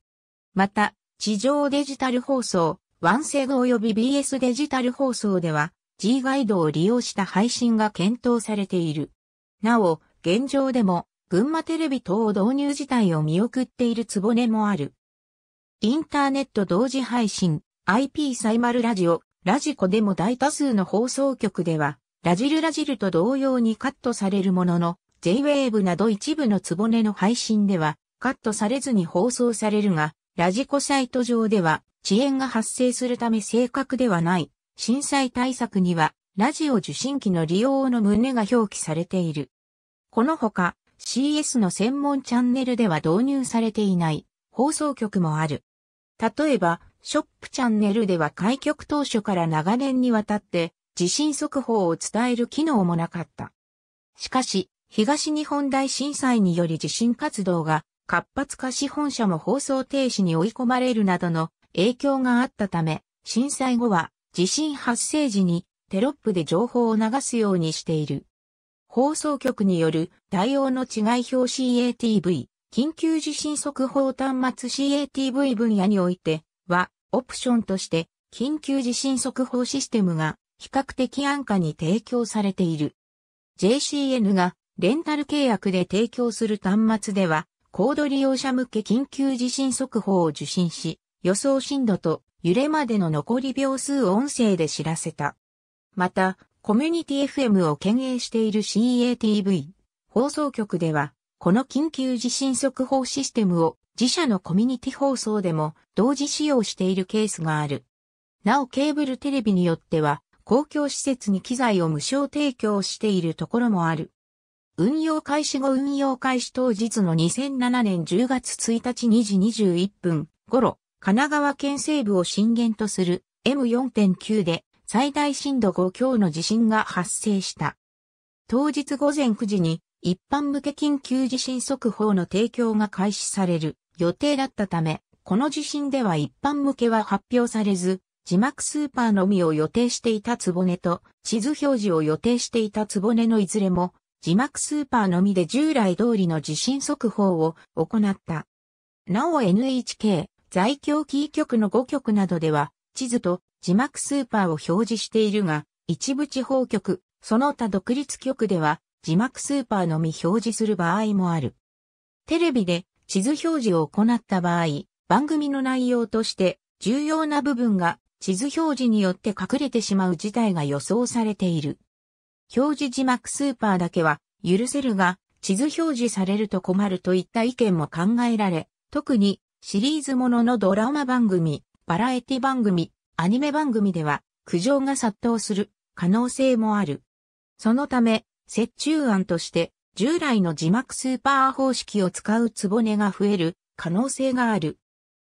また、地上デジタル放送、ワンセグ及び BS デジタル放送では G ガイドを利用した配信が検討されている。なお、現状でも群馬テレビ等を導入自体を見送っているつぼねもある。インターネット同時配信、IP サイマルラジオ、ラジコでも大多数の放送局では、ラジルラジルと同様にカットされるものの、J-Wave など一部のつぼねの配信では、カットされずに放送されるが、ラジコサイト上では遅延が発生するため正確ではない。震災対策には、ラジオ受信機の利用の旨が表記されている。このほか、CS の専門チャンネルでは導入されていない放送局もある。例えば、ショップチャンネルでは開局当初から長年にわたって地震速報を伝える機能もなかった。しかし、東日本大震災により地震活動が活発化し本社も放送停止に追い込まれるなどの影響があったため、震災後は地震発生時にテロップで情報を流すようにしている。放送局による対応の違い表 CATV、緊急地震速報端末 CATV 分野においては、オプションとして緊急地震速報システムが比較的安価に提供されている。JCN がレンタル契約で提供する端末では、高度利用者向け緊急地震速報を受信し、予想震度と揺れまでの残り秒数を音声で知らせた。また、コミュニティ FM を兼営している CATV 放送局では、この緊急地震速報システムを自社のコミュニティ放送でも同時使用しているケースがある。なおケーブルテレビによっては、公共施設に機材を無償提供しているところもある。運用開始後運用開始当日の2007年10月1日2時21分頃、神奈川県西部を震源とする M4.9 で最大震度5強の地震が発生した。当日午前9時に一般向け緊急地震速報の提供が開始される予定だったため、この地震では一般向けは発表されず、字幕スーパーのみを予定していたつぼねと、地図表示を予定していたつぼねのいずれも字幕スーパーのみで従来通りの地震速報を行った。なお NHK 在京キー局の5局などでは地図と字幕スーパーを表示しているが、一部地方局、その他独立局では字幕スーパーのみ表示する場合もある。テレビで地図表示を行った場合、番組の内容として重要な部分が地図表示によって隠れてしまう事態が予想されている。表示字幕スーパーだけは許せるが、地図表示されると困るといった意見も考えられ、特にシリーズもののドラマ番組、バラエティ番組、アニメ番組では苦情が殺到する可能性もある。そのため、折衷案として従来の字幕スーパー方式を使うつぼねが増える可能性がある。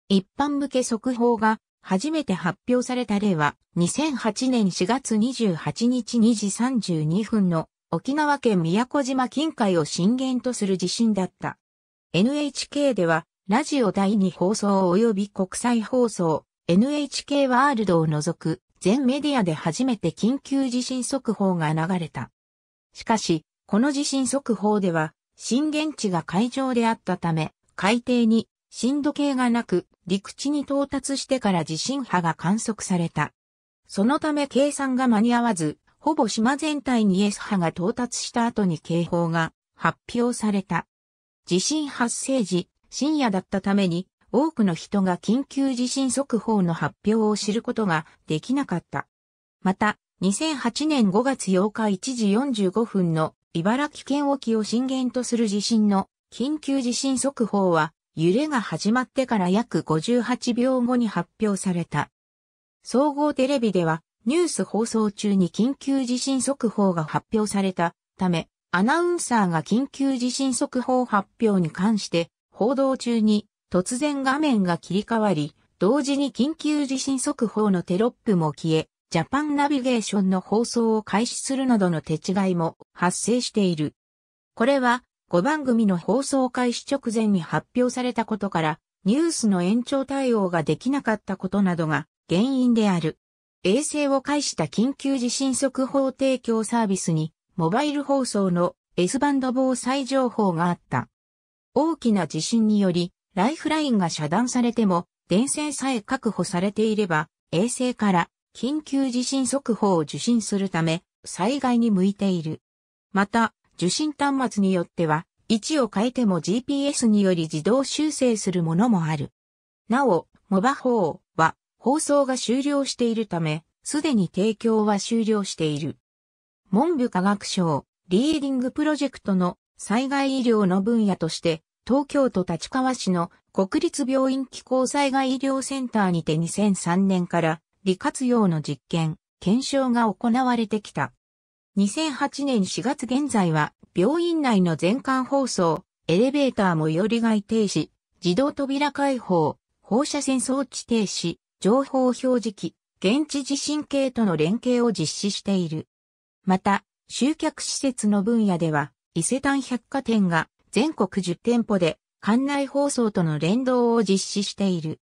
一般向け速報が初めて発表された例は、2008年4月28日2時32分の沖縄県宮古島近海を震源とする地震だった。NHK では、ラジオ第2放送及び国際放送、NHK ワールドを除く全メディアで初めて緊急地震速報が流れた。しかし、この地震速報では、震源地が海上であったため、海底に震度計がなく、陸地に到達してから地震波が観測された。そのため計算が間に合わず、ほぼ島全体に S 波が到達した後に警報が発表された。地震発生時、深夜だったために、多くの人が緊急地震速報の発表を知ることができなかった。また、2008年5月8日1時45分の茨城県沖を震源とする地震の緊急地震速報は揺れが始まってから約58秒後に発表された。総合テレビではニュース放送中に緊急地震速報が発表されたため、アナウンサーが緊急地震速報発表に関して報道中に突然画面が切り替わり、同時に緊急地震速報のテロップも消え、ジャパンナビゲーションの放送を開始するなどの手違いも発生している。これは5番組の放送開始直前に発表されたことから、ニュースの延長対応ができなかったことなどが原因である。衛星を介した緊急地震速報提供サービスに、モバイル放送の S バンド防災情報があった。大きな地震により、ライフラインが遮断されても、電線さえ確保されていれば、衛星から緊急地震速報を受信するため、災害に向いている。また、受信端末によっては、位置を変えても GPS により自動修正するものもある。なお、モバ法は放送が終了しているため、すでに提供は終了している。文部科学省リーディングプロジェクトの災害医療の分野として、東京都立川市の国立病院機構災害医療センターにて2003年から利活用の実験、検証が行われてきた。2008年4月現在は、病院内の全館放送、エレベーターもより外停止、自動扉開放、放射線装置停止、情報表示器、現地地震計との連携を実施している。また、集客施設の分野では、伊勢丹百貨店が全国10店舗で館内放送との連動を実施している。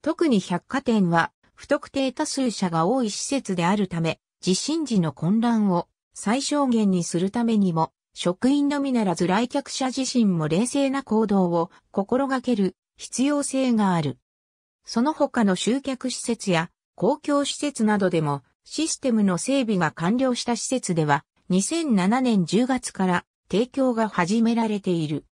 特に百貨店は不特定多数者が多い施設であるため、地震時の混乱を最小限にするためにも、職員のみならず来客者自身も冷静な行動を心がける必要性がある。その他の集客施設や公共施設などでもシステムの整備が完了した施設では2007年10月から提供が始められている。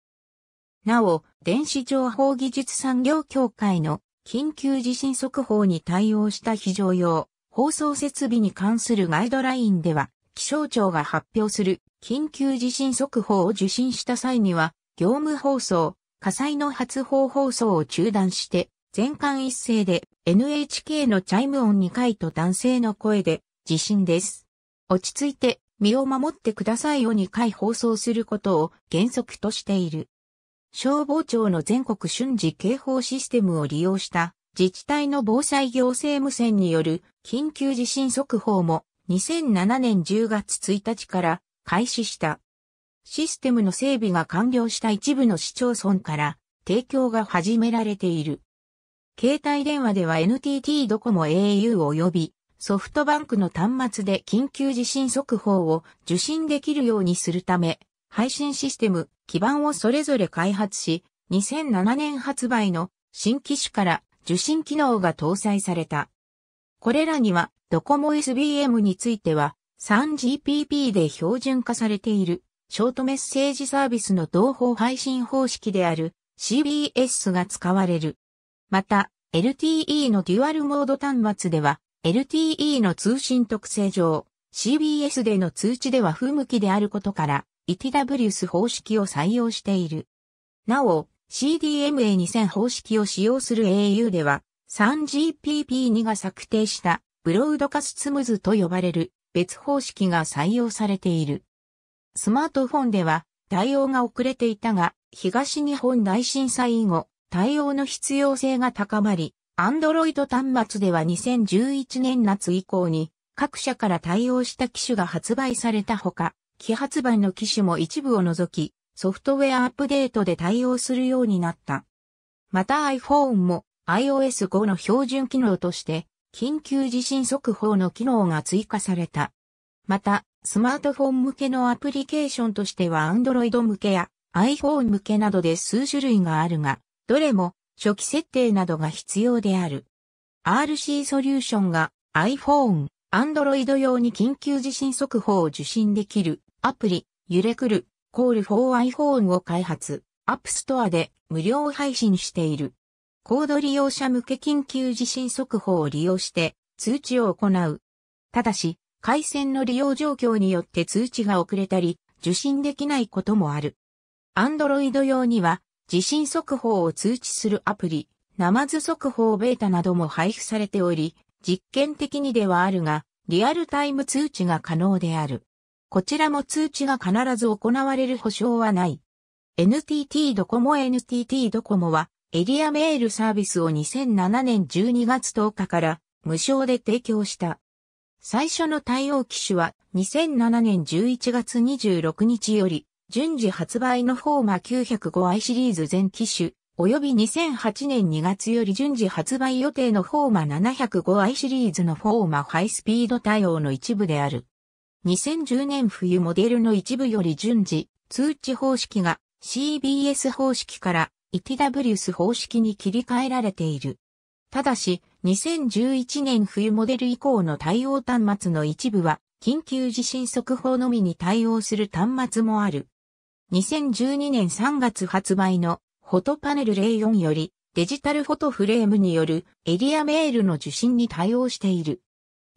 なお、電子情報技術産業協会の緊急地震速報に対応した非常用放送設備に関するガイドラインでは気象庁が発表する緊急地震速報を受信した際には、業務放送、火災の発報放送を中断して、全館一斉で NHK のチャイム音2回と男性の声で地震です。落ち着いて身を守ってくださいを2回放送することを原則としている。消防庁の全国瞬時警報システムを利用した自治体の防災行政無線による緊急地震速報も2007年10月1日から開始した。システムの整備が完了した一部の市町村から提供が始められている。携帯電話では NTT ドコモ au 及びソフトバンクの端末で緊急地震速報を受信できるようにするため、配信システム基盤をそれぞれ開発し、2007年発売の新機種から受信機能が搭載された。これらにはドコモ SBM については 3GPP で標準化されているショートメッセージサービスの同方配信方式である CBS が使われる。また、LTE のデュアルモード端末では、LTE の通信特性上、CBS での通知では不向きであることから、ETWS 方式を採用している。なお、CDMA2000 方式を使用する au では、3GPP2 が策定したブロードカスツムズと呼ばれる別方式が採用されている。スマートフォンでは対応が遅れていたが、東日本大震災以後、対応の必要性が高まり、Android 端末では2011年夏以降に各社から対応した機種が発売されたほか、既発売の機種も一部を除き、ソフトウェアアップデートで対応するようになった。また iPhone も iOS 5の標準機能として緊急地震速報の機能が追加された。また、スマートフォン向けのアプリケーションとしては Android 向けや iPhone 向けなどで数種類があるが、どれも初期設定などが必要である。RC ソリューションが iPhone、Android 用に緊急地震速報を受信できるアプリ、揺れくる、Call for iPhone を開発、App Store で無料配信している。高度利用者向け緊急地震速報を利用して通知を行う。ただし、回線の利用状況によって通知が遅れたり、受信できないこともある。Android 用には、地震速報を通知するアプリ、ナマズ速報ベータなども配布されており、実験的にではあるが、リアルタイム通知が可能である。こちらも通知が必ず行われる保証はない。NTT ドコモ NTT ドコモはエリアメールサービスを2007年12月10日から無償で提供した。最初の対応機種は2007年11月26日より順次発売のフォーマ 905i シリーズ全機種及び2008年2月より順次発売予定のフォーマ 705i シリーズのフォーマハイスピード対応の一部である。2010年冬モデルの一部より順次通知方式が CBS 方式から ETWS 方式に切り替えられている。ただし、2011年冬モデル以降の対応端末の一部は、緊急地震速報のみに対応する端末もある。2012年3月発売のフォトパネル04よりデジタルフォトフレームによるエリアメールの受信に対応している。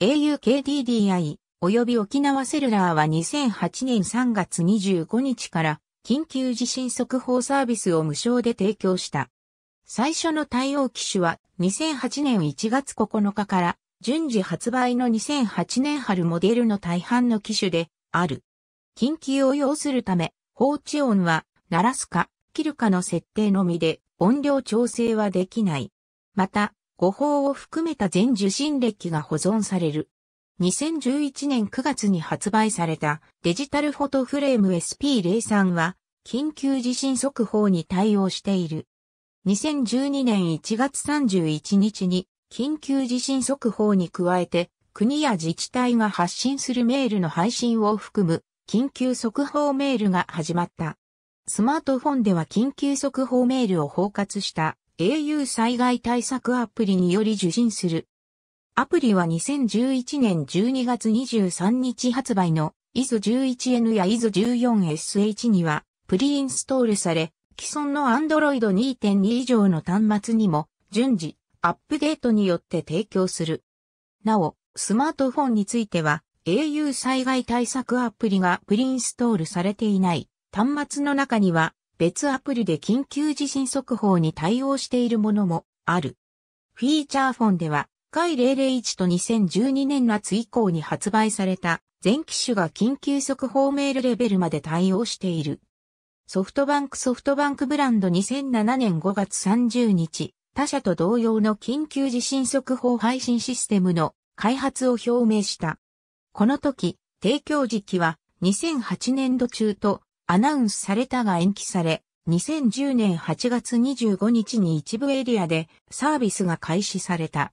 aukddi 及び沖縄セルラーは2008年3月25日から緊急地震速報サービスを無償で提供した。最初の対応機種は2008年1月9日から順次発売の2008年春モデルの大半の機種である。緊急を要するため、放置音は鳴らすか切るかの設定のみで音量調整はできない。また、誤報を含めた全受信歴が保存される。2011年9月に発売されたデジタルフォトフレーム SP03 は緊急地震速報に対応している。2012年1月31日に緊急地震速報に加えて国や自治体が発信するメールの配信を含む緊急速報メールが始まった。スマートフォンでは緊急速報メールを包括した au 災害対策アプリにより受信するアプリは2011年12月23日発売の IS11N や IS14SH にはプリインストールされ、既存の Android 2.2以上の端末にも順次アップデートによって提供する。なお、スマートフォンについては au 災害対策アプリがプリインストールされていない端末の中には別アプリで緊急地震速報に対応しているものもある。フィーチャーフォンでは回001と2012年夏以降に発売された全機種が緊急速報メールレベルまで対応している。ソフトバンクソフトバンクブランド2007年5月30日、他社と同様の緊急地震速報配信システムの開発を表明した。この時、提供時期は2008年度中とアナウンスされたが延期され、2010年8月25日に一部エリアでサービスが開始された。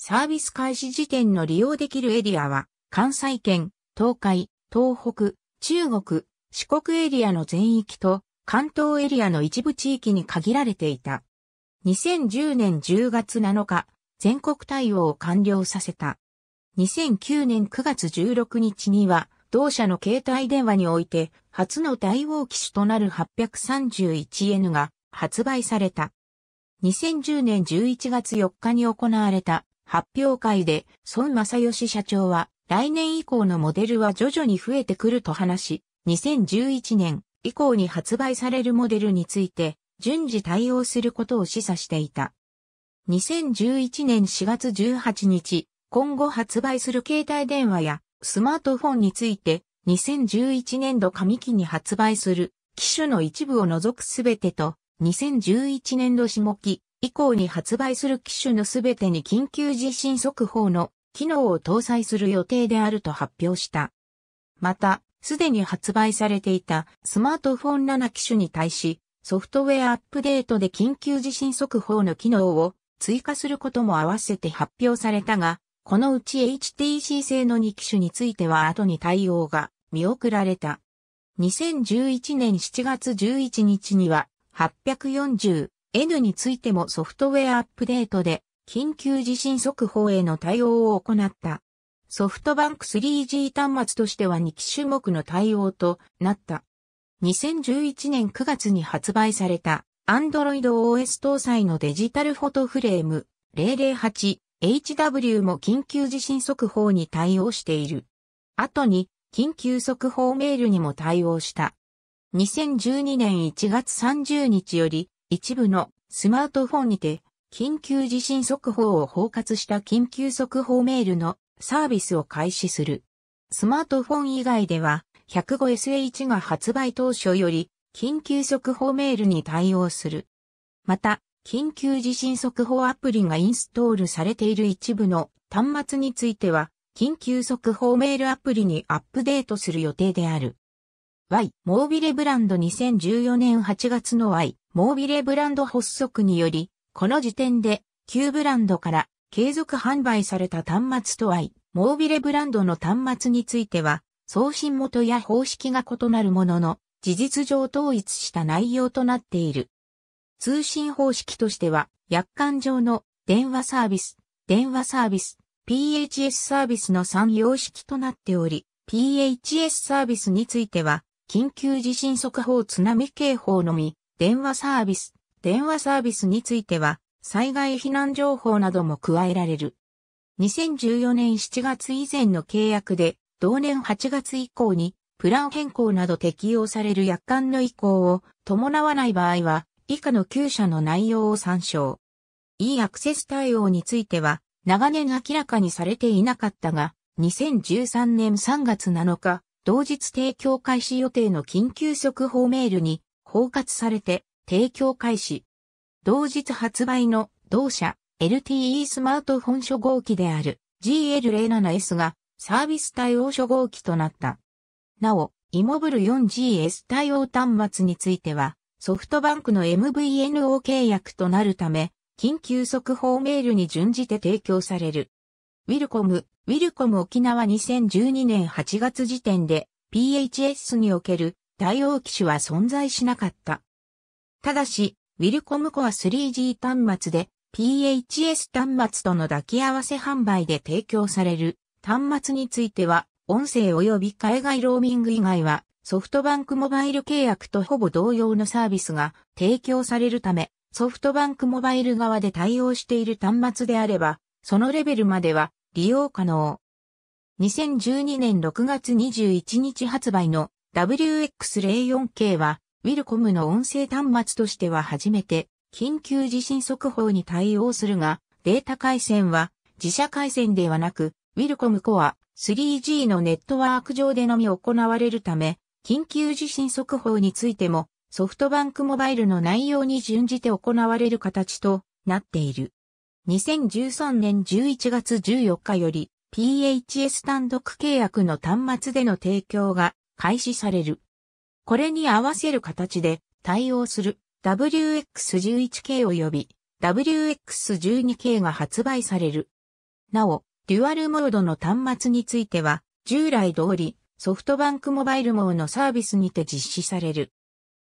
サービス開始時点の利用できるエリアは、関西圏、東海、東北、中国、四国エリアの全域と、関東エリアの一部地域に限られていた。2010年10月7日、全国対応を完了させた。2009年9月16日には、同社の携帯電話において、初の対応機種となる 831N が発売された。2010年11月4日に行われた発表会で、孫正義社長は、来年以降のモデルは徐々に増えてくると話し、2011年以降に発売されるモデルについて、順次対応することを示唆していた。2011年4月18日、今後発売する携帯電話やスマートフォンについて、2011年度上期に発売する機種の一部を除くすべてと、2011年度下期、以降に発売する機種のすべてに緊急地震速報の機能を搭載する予定であると発表した。また、すでに発売されていたスマートフォン7機種に対し、ソフトウェアアップデートで緊急地震速報の機能を追加することも合わせて発表されたが、このうち HTC 製の2機種については後に対応が見送られた。2011年7月11日には840、N についてもソフトウェアアップデートで緊急地震速報への対応を行った。ソフトバンク 3G 端末としては2機種目の対応となった。2011年9月に発売された Android OS 搭載のデジタルフォトフレーム 008HW も緊急地震速報に対応している。後に緊急速報メールにも対応した。2012年1月30日より一部のスマートフォンにて、緊急地震速報を包括した緊急速報メールのサービスを開始する。スマートフォン以外では、105SH が発売当初より、緊急速報メールに対応する。また、緊急地震速報アプリがインストールされている一部の端末については、緊急速報メールアプリにアップデートする予定である。Y、モービレブランド2014年8月の Y、モービレブランド発足により、この時点で旧ブランドから継続販売された端末とは、モービレブランドの端末については、送信元や方式が異なるものの、事実上統一した内容となっている。通信方式としては、約款上の電話サービス、電話サービス、PHS サービスの3様式となっており、PHS サービスについては、緊急地震速報津波警報のみ、電話サービス、電話サービスについては、災害避難情報なども加えられる。2014年7月以前の契約で、同年8月以降に、プラン変更など適用される約款の移行を伴わない場合は、以下の旧社の内容を参照。e アクセス対応については、長年明らかにされていなかったが、2013年3月7日、同日提供開始予定の緊急速報メールに、包括されて提供開始。同日発売の同社 LTE スマートフォン初号機である GL07S がサービス対応初号機となった。なお、イモブル 4GS 対応端末については、ソフトバンクの MVNO 契約となるため、緊急速報メールに準じて提供される。ウィルコム、ウィルコム沖縄2012年8月時点で PHS における大王機種は存在しなかった。ただし、ウィルコムコア 3G 端末で PHS 端末との抱き合わせ販売で提供される端末については、音声及び海外ローミング以外はソフトバンクモバイル契約とほぼ同様のサービスが提供されるため、ソフトバンクモバイル側で対応している端末であれば、そのレベルまでは利用可能。2012年6月21日発売の WX04K は、ウィルコムの音声端末としては初めて、緊急地震速報に対応するが、データ回線は、自社回線ではなく、ウィルコムコア 3G のネットワーク上でのみ行われるため、緊急地震速報についても、ソフトバンクモバイルの内容に準じて行われる形となっている。2013年11月14日より、PHS 単独契約の端末での提供が開始される。これに合わせる形で対応する WX11K 及び WX12K が発売される。なお、デュアルモードの端末については、従来通りソフトバンクモバイル網のサービスにて実施される。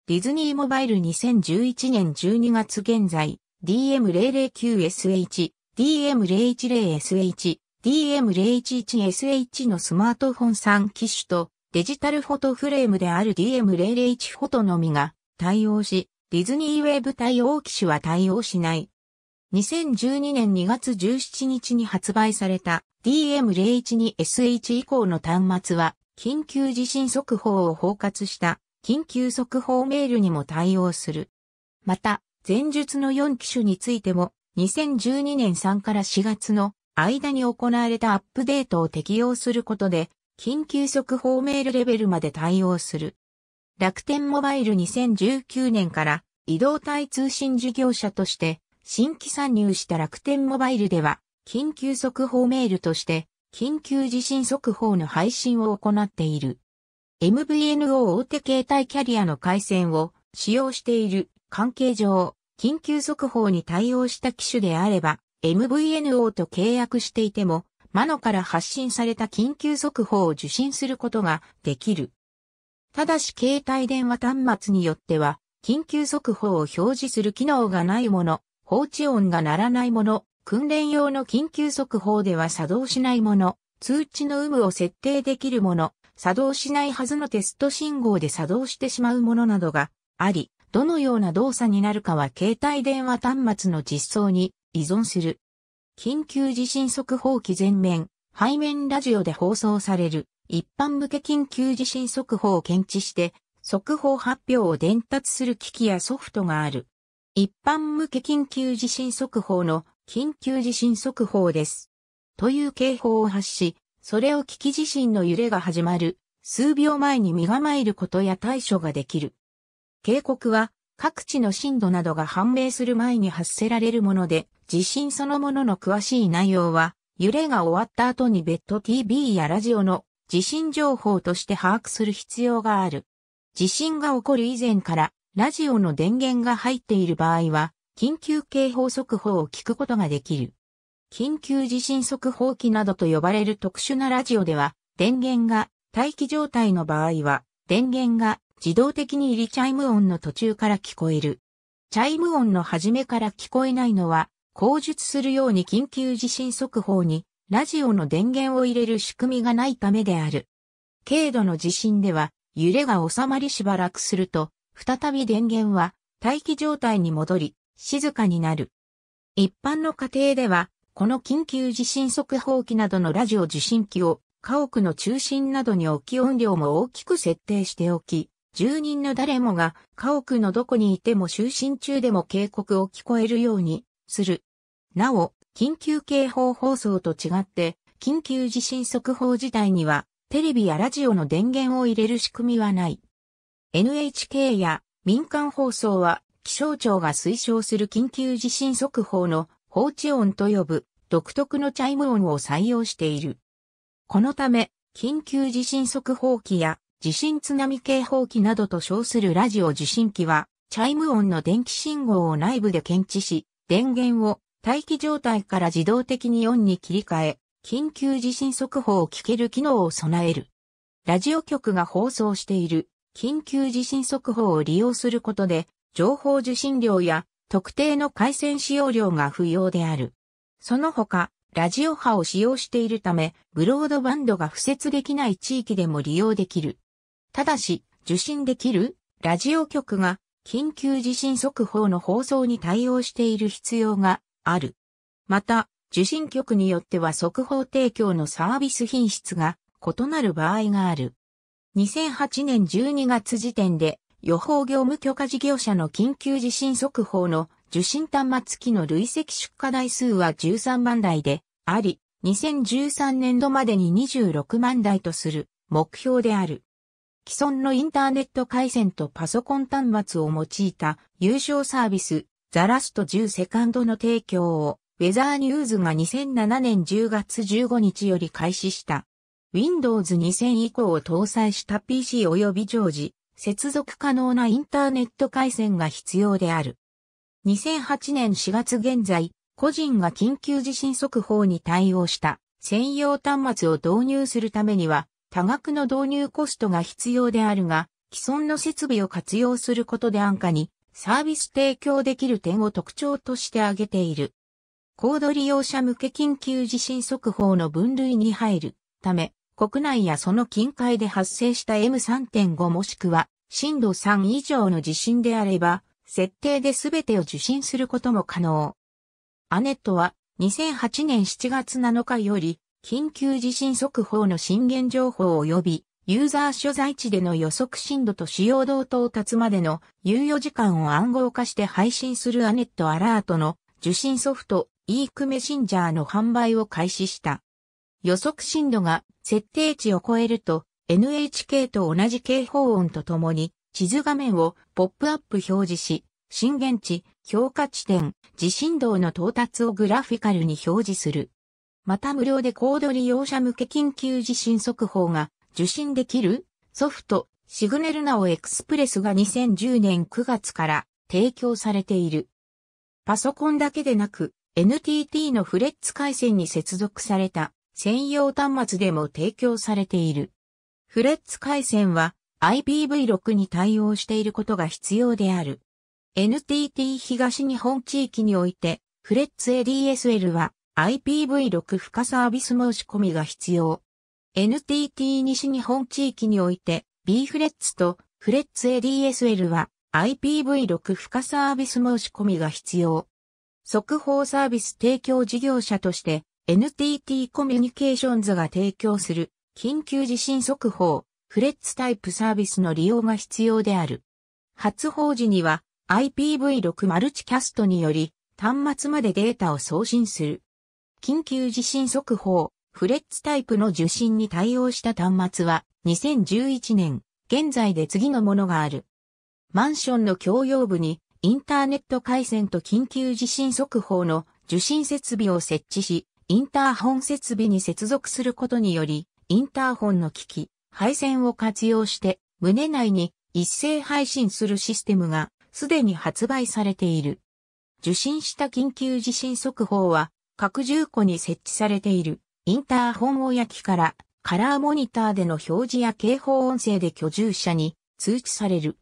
ディズニーモバイル2011年12月現在、DM009SH、DM010SH、DM011SH のスマートフォン3機種とデジタルフォトフレームである DM001 フォトのみが対応し、ディズニーウェブ対応機種は対応しない。2012年2月17日に発売された DM012SH 以降の端末は緊急地震速報を包括した緊急速報メールにも対応する。また、前述の4機種についても2012年3から4月の間に行われたアップデートを適用することで緊急速報メールレベルまで対応する。楽天モバイル2019年から移動体通信事業者として新規参入した楽天モバイルでは緊急速報メールとして緊急地震速報の配信を行っている。MVNO 大手携帯キャリアの回線を使用している関係上、緊急速報に対応した機種であれば、MVNO と契約していても、マノから発信された緊急速報を受信することができる。ただし携帯電話端末によっては、緊急速報を表示する機能がないもの、放置音が鳴らないもの、訓練用の緊急速報では作動しないもの、通知の有無を設定できるもの、作動しないはずのテスト信号で作動してしまうものなどがあり、どのような動作になるかは携帯電話端末の実装に依存する。緊急地震速報機全面、背面ラジオで放送される、一般向け緊急地震速報を検知して、速報発表を伝達する機器やソフトがある。一般向け緊急地震速報の緊急地震速報です。という警報を発し、それを聞き地震の揺れが始まる、数秒前に身構えることや対処ができる。警告は各地の震度などが判明する前に発せられるもので、地震そのものの詳しい内容は、揺れが終わった後に別途 TV やラジオの地震情報として把握する必要がある。地震が起こる以前からラジオの電源が入っている場合は、緊急警報速報を聞くことができる。緊急地震速報機などと呼ばれる特殊なラジオでは、電源が待機状態の場合は、電源が自動的に入りチャイム音の途中から聞こえる。チャイム音の始めから聞こえないのは、口述するように緊急地震速報にラジオの電源を入れる仕組みがないためである。軽度の地震では揺れが収まりしばらくすると、再び電源は待機状態に戻り、静かになる。一般の家庭では、この緊急地震速報機などのラジオ受信機を家屋の中心などに置き音量も大きく設定しておき、住人の誰もが家屋のどこにいても就寝中でも警告を聞こえるようにする。なお、緊急警報放送と違って、緊急地震速報自体には、テレビやラジオの電源を入れる仕組みはない。NHK や民間放送は、気象庁が推奨する緊急地震速報の放置音と呼ぶ独特のチャイム音を採用している。このため、緊急地震速報機や地震津波警報器などと称するラジオ受信機は、チャイム音の電気信号を内部で検知し、電源を待機状態から自動的に音に切り替え、緊急地震速報を聞ける機能を備える。ラジオ局が放送している緊急地震速報を利用することで、情報受信料や特定の回線使用料が不要である。その他、ラジオ波を使用しているため、ブロードバンドが付設できない地域でも利用できる。ただし、受信できるラジオ局が緊急地震速報の放送に対応している必要がある。また、受信局によっては速報提供のサービス品質が異なる場合がある。2008年12月時点で予報業務許可事業者の緊急地震速報の受信端末機の累積出荷台数は13万台であり、2013年度までに26万台とする目標である。既存のインターネット回線とパソコン端末を用いた優勝サービス、ザラスト10セカンドの提供を、ウェザーニューズが2007年10月15日より開始した。Windows 2000以降を搭載した PC 及び常時、接続可能なインターネット回線が必要である。2008年4月現在、個人が緊急地震速報に対応した専用端末を導入するためには、多額の導入コストが必要であるが、既存の設備を活用することで安価にサービス提供できる点を特徴として挙げている。高度利用者向け緊急地震速報の分類に入るため、国内やその近海で発生した M3.5 もしくは震度3以上の地震であれば、設定で全てを受信することも可能。アネットは2008年7月7日より緊急地震速報の震源情報及び、ユーザー所在地での予測震度と使用度到達までの猶予時間を暗号化して配信するアネットアラートの受信ソフト e ークメシンジャーの販売を開始した。予測震度が設定値を超えると NHK と同じ警報音とともに地図画面をポップアップ表示し、震源地、評価地点、地震動の到達をグラフィカルに表示する。また無料でコード利用者向け緊急地震速報が受信できるソフトシグネルナオエクスプレスが2010年9月から提供されている。パソコンだけでなく NTT のフレッツ回線に接続された専用端末でも提供されている。フレッツ回線は IPv6 に対応していることが必要である。NTT 東日本地域においてフレッツ ADSL は IPv6 付加サービス申し込みが必要。NTT 西日本地域において B フレッツとフレッツ ADSL は IPv6 付加サービス申し込みが必要。速報サービス提供事業者として NTT コミュニケーションズが提供する緊急地震速報フレッツタイプサービスの利用が必要である。発報時には IPv6 マルチキャストにより端末までデータを送信する。緊急地震速報、フレッツタイプの受信に対応した端末は、2011年、現在で次のものがある。マンションの共用部に、インターネット回線と緊急地震速報の受信設備を設置し、インターホン設備に接続することにより、インターホンの機器、配線を活用して、胸内に一斉配信するシステムが、すでに発売されている。受信した緊急地震速報は、拡充庫に設置されているインターホン親機からカラーモニターでの表示や警報音声で居住者に通知される。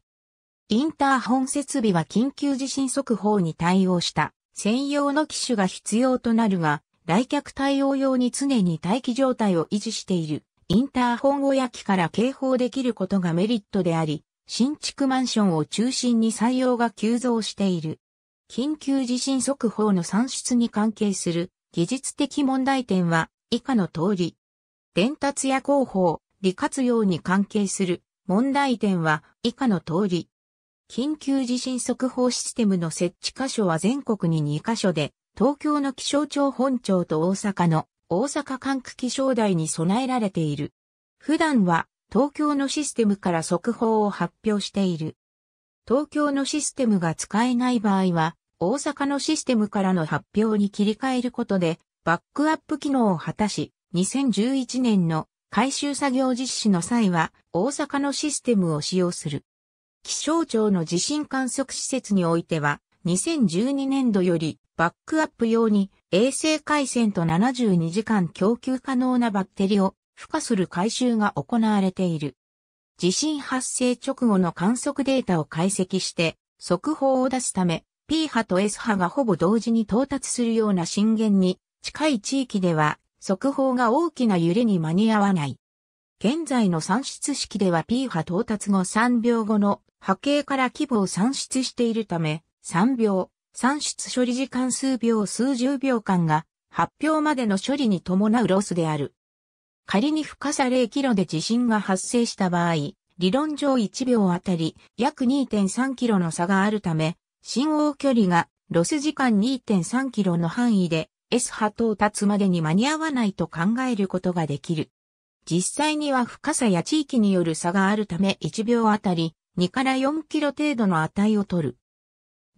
インターホン設備は緊急地震速報に対応した専用の機種が必要となるが、来客対応用に常に待機状態を維持しているインターホン親機から警報できることがメリットであり、新築マンションを中心に採用が急増している。緊急地震速報の算出に関係する技術的問題点は以下の通り。伝達や広報、利活用に関係する問題点は以下の通り。緊急地震速報システムの設置箇所は全国に2箇所で、東京の気象庁本庁と大阪の大阪管区気象台に備えられている。普段は東京のシステムから速報を発表している。東京のシステムが使えない場合は、大阪のシステムからの発表に切り替えることで、バックアップ機能を果たし、2011年の回収作業実施の際は、大阪のシステムを使用する。気象庁の地震観測施設においては、2012年度よりバックアップ用に衛星回線と72時間供給可能なバッテリを付加する回収が行われている。地震発生直後の観測データを解析して速報を出すため P 波と S 波がほぼ同時に到達するような震源に近い地域では速報が大きな揺れに間に合わない。現在の算出式では P 波到達後3秒後の波形から規模を算出しているため3秒、算出処理時間数秒数十秒間が発表までの処理に伴うロスである。仮に深さ0キロで地震が発生した場合、理論上1秒あたり約2.3キロの差があるため、信号距離がロス時間2.3キロの範囲で S 波到達までに間に合わないと考えることができる。実際には深さや地域による差があるため1秒あたり2から4キロ程度の値を取る。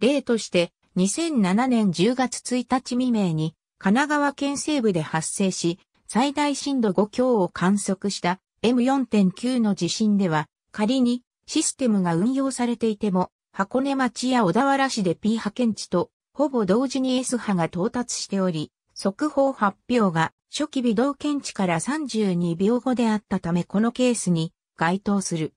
例として2007年10月1日未明に神奈川県西部で発生し最大震度5強を観測した M4.9 の地震では、仮にシステムが運用されていても、箱根町や小田原市で P 波検知と、ほぼ同時に S 波が到達しており、速報発表が初期微動検知から32秒後であったためこのケースに該当する。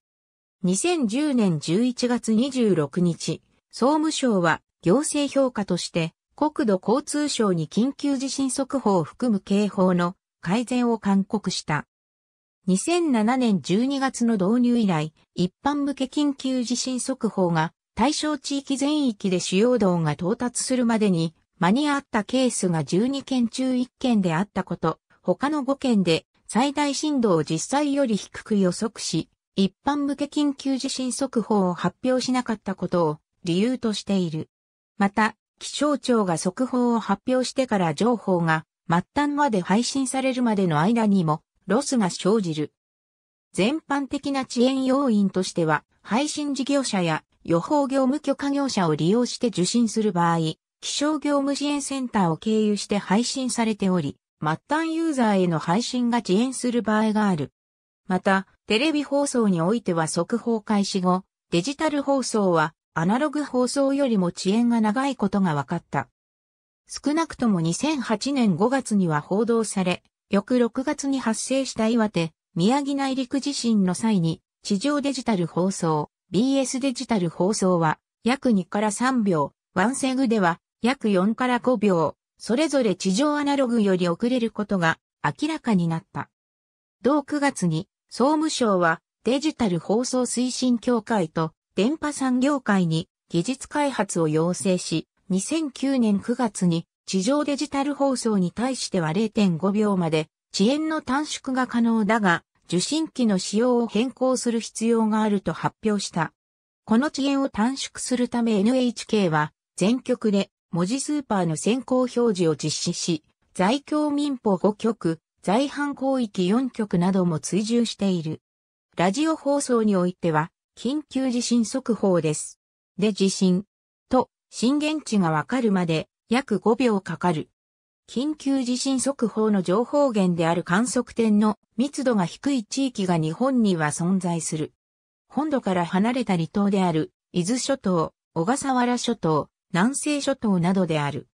2010年11月26日、総務省は行政評価として国土交通省に緊急地震速報を含む警報の改善を勧告した。2007年12月の導入以来、一般向け緊急地震速報が対象地域全域で主要道が到達するまでに間に合ったケースが12件中1件であったこと、他の5件で最大震度を実際より低く予測し、一般向け緊急地震速報を発表しなかったことを理由としている。また、気象庁が速報を発表してから情報が末端まで配信されるまでの間にも、ロスが生じる。全般的な遅延要因としては、配信事業者や予報業務許可業者を利用して受信する場合、気象業務支援センターを経由して配信されており、末端ユーザーへの配信が遅延する場合がある。また、テレビ放送においては速報開始後、デジタル放送はアナログ放送よりも遅延が長いことが分かった。少なくとも2008年5月には報道され、翌6月に発生した岩手、宮城内陸地震の際に、地上デジタル放送、BS デジタル放送は、約2から3秒、ワンセグでは、約4から5秒、それぞれ地上アナログより遅れることが明らかになった。同9月に、総務省は、デジタル放送推進協会と電波産業界に技術開発を要請し、2009年9月に地上デジタル放送に対しては0.5秒まで遅延の短縮が可能だが、受信機の仕様を変更する必要があると発表した。この遅延を短縮するため NHK は全局で文字スーパーの先行表示を実施し、在京民法5局、在阪広域4局なども追従している。ラジオ放送においては、緊急地震速報です。で地震、震源地がわかるまで約5秒かかる。緊急地震速報の情報源である観測点の密度が低い地域が日本には存在する。本土から離れた離島である伊豆諸島、小笠原諸島、南西諸島などである。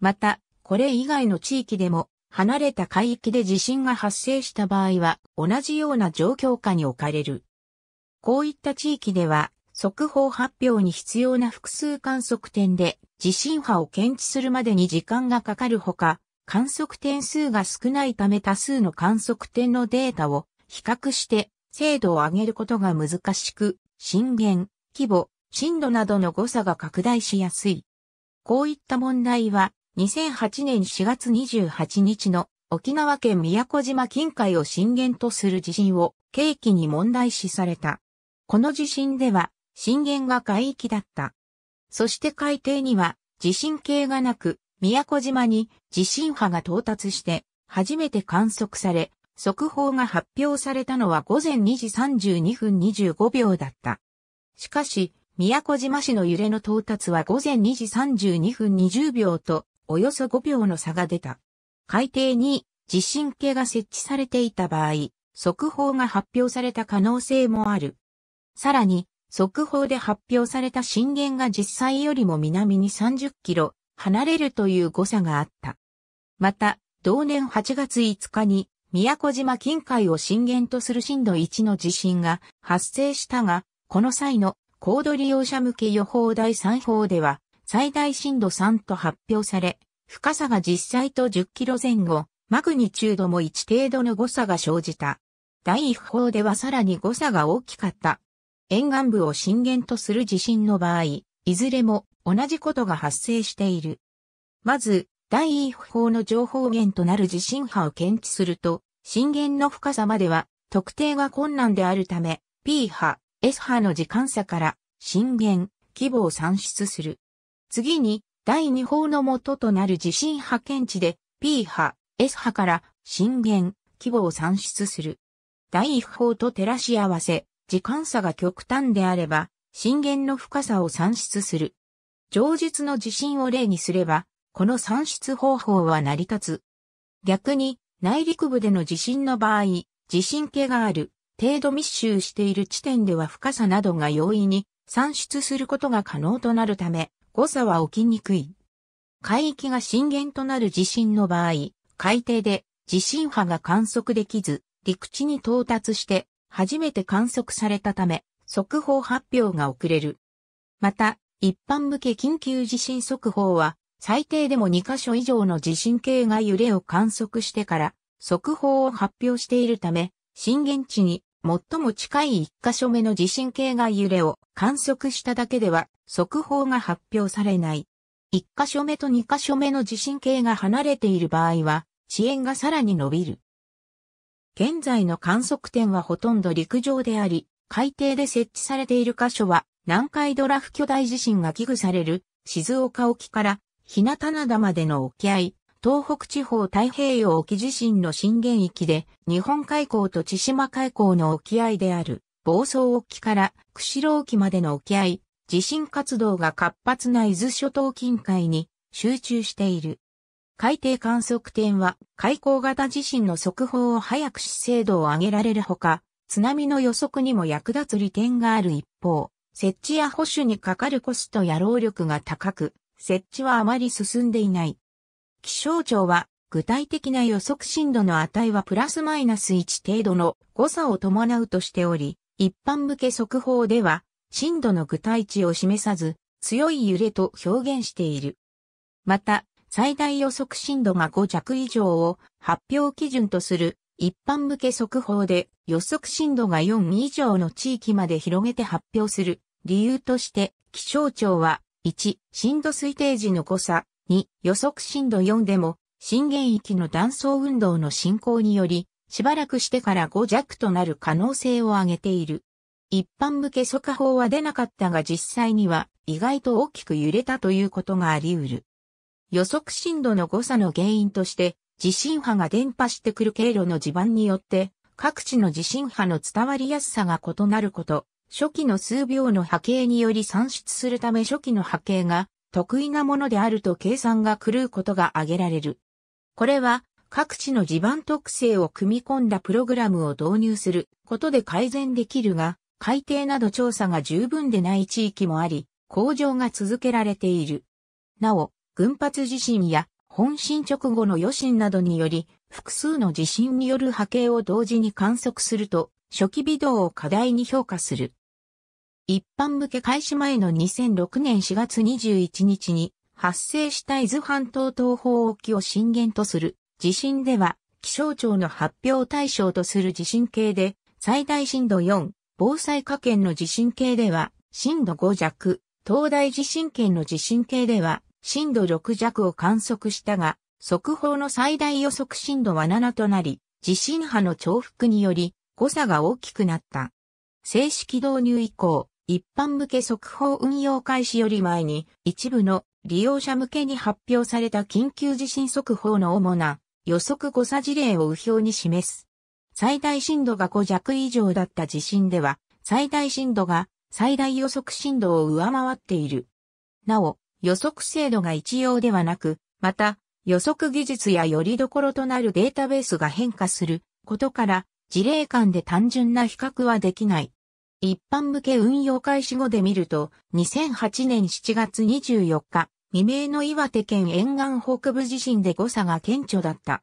また、これ以外の地域でも離れた海域で地震が発生した場合は同じような状況下に置かれる。こういった地域では速報発表に必要な複数観測点で地震波を検知するまでに時間がかかるほか、観測点数が少ないため多数の観測点のデータを比較して精度を上げることが難しく、震源、規模、震度などの誤差が拡大しやすい。こういった問題は2008年4月28日の沖縄県宮古島近海を震源とする地震を契機に問題視された。この地震では震源が海域だった。そして海底には地震計がなく、宮古島に地震波が到達して初めて観測され、速報が発表されたのは午前2時32分25秒だった。しかし、宮古島市の揺れの到達は午前2時32分20秒と、およそ5秒の差が出た。海底に地震計が設置されていた場合、速報が発表された可能性もある。さらに、速報で発表された震源が実際よりも南に30キロ離れるという誤差があった。また、同年8月5日に宮古島近海を震源とする震度1の地震が発生したが、この際の高度利用者向け予報第3報では最大震度3と発表され、深さが実際と10キロ前後、マグニチュードも1程度の誤差が生じた。第1報ではさらに誤差が大きかった沿岸部を震源とする地震の場合、いずれも同じことが発生している。まず、第一法の情報源となる地震波を検知すると、震源の深さまでは特定が困難であるため、P 波、S 波の時間差から震源、規模を算出する。次に、第二法の元となる地震波検知で P 波、S 波から震源、規模を算出する。第一法と照らし合わせ、時間差が極端であれば、震源の深さを算出する。上述の地震を例にすれば、この算出方法は成り立つ。逆に、内陸部での地震の場合、地震計がある、程度密集している地点では深さなどが容易に算出することが可能となるため、誤差は起きにくい。海域が震源となる地震の場合、海底で地震波が観測できず、陸地に到達して初めて観測されたため、速報発表が遅れる。また、一般向け緊急地震速報は、最低でも2箇所以上の地震計が揺れを観測してから、速報を発表しているため、震源地に最も近い1箇所目の地震計が揺れを観測しただけでは、速報が発表されない。1箇所目と2箇所目の地震計が離れている場合は、遅延がさらに伸びる。現在の観測点はほとんど陸上であり、海底で設置されている箇所は、南海ドラフ巨大地震が危惧される、静岡沖から、日向灘までの沖合、東北地方太平洋沖地震の震源域で、日本海溝と千島海溝の沖合である、房総沖から釧路沖までの沖合、地震活動が活発な伊豆諸島近海に集中している。海底観測点は、海溝型地震の速報を早くし精度を上げられるほか、津波の予測にも役立つ利点がある一方、設置や保守にかかるコストや労力が高く、設置はあまり進んでいない。気象庁は、具体的な予測震度の値はプラスマイナス1程度の誤差を伴うとしており、一般向け速報では、震度の具体値を示さず、強い揺れと表現している。また、最大予測震度が5弱以上を発表基準とする一般向け速報で予測震度が4以上の地域まで広げて発表する理由として気象庁は1、震度推定時の誤差2、予測震度4でも震源域の断層運動の進行によりしばらくしてから5弱となる可能性を挙げている。一般向け速報は出なかったが実際には意外と大きく揺れたということがあり得る。予測震度の誤差の原因として、地震波が伝播してくる経路の地盤によって、各地の地震波の伝わりやすさが異なること、初期の数秒の波形により算出するため初期の波形が得意なものであると計算が狂うことが挙げられる。これは各地の地盤特性を組み込んだプログラムを導入することで改善できるが、海底など調査が十分でない地域もあり、向上が続けられている。なお、群発地震や本震直後の余震などにより、複数の地震による波形を同時に観測すると、初期微動を過大に評価する。一般向け開始前の2006年4月21日に発生した伊豆半島東方沖を震源とする地震では気象庁の発表対象とする地震計で最大震度4、防災加圏の地震計では震度5弱、東大地震圏の地震計では震度6弱を観測したが、速報の最大予測震度は7となり、地震波の重複により誤差が大きくなった。正式導入以降、一般向け速報運用開始より前に、一部の利用者向けに発表された緊急地震速報の主な予測誤差事例を右表に示す。最大震度が5弱以上だった地震では、最大震度が最大予測震度を上回っている。なお、予測精度が一様ではなく、また、予測技術やよりどころとなるデータベースが変化することから、事例間で単純な比較はできない。一般向け運用開始後で見ると、2008年7月24日、未明の岩手県沿岸北部地震で誤差が顕著だった。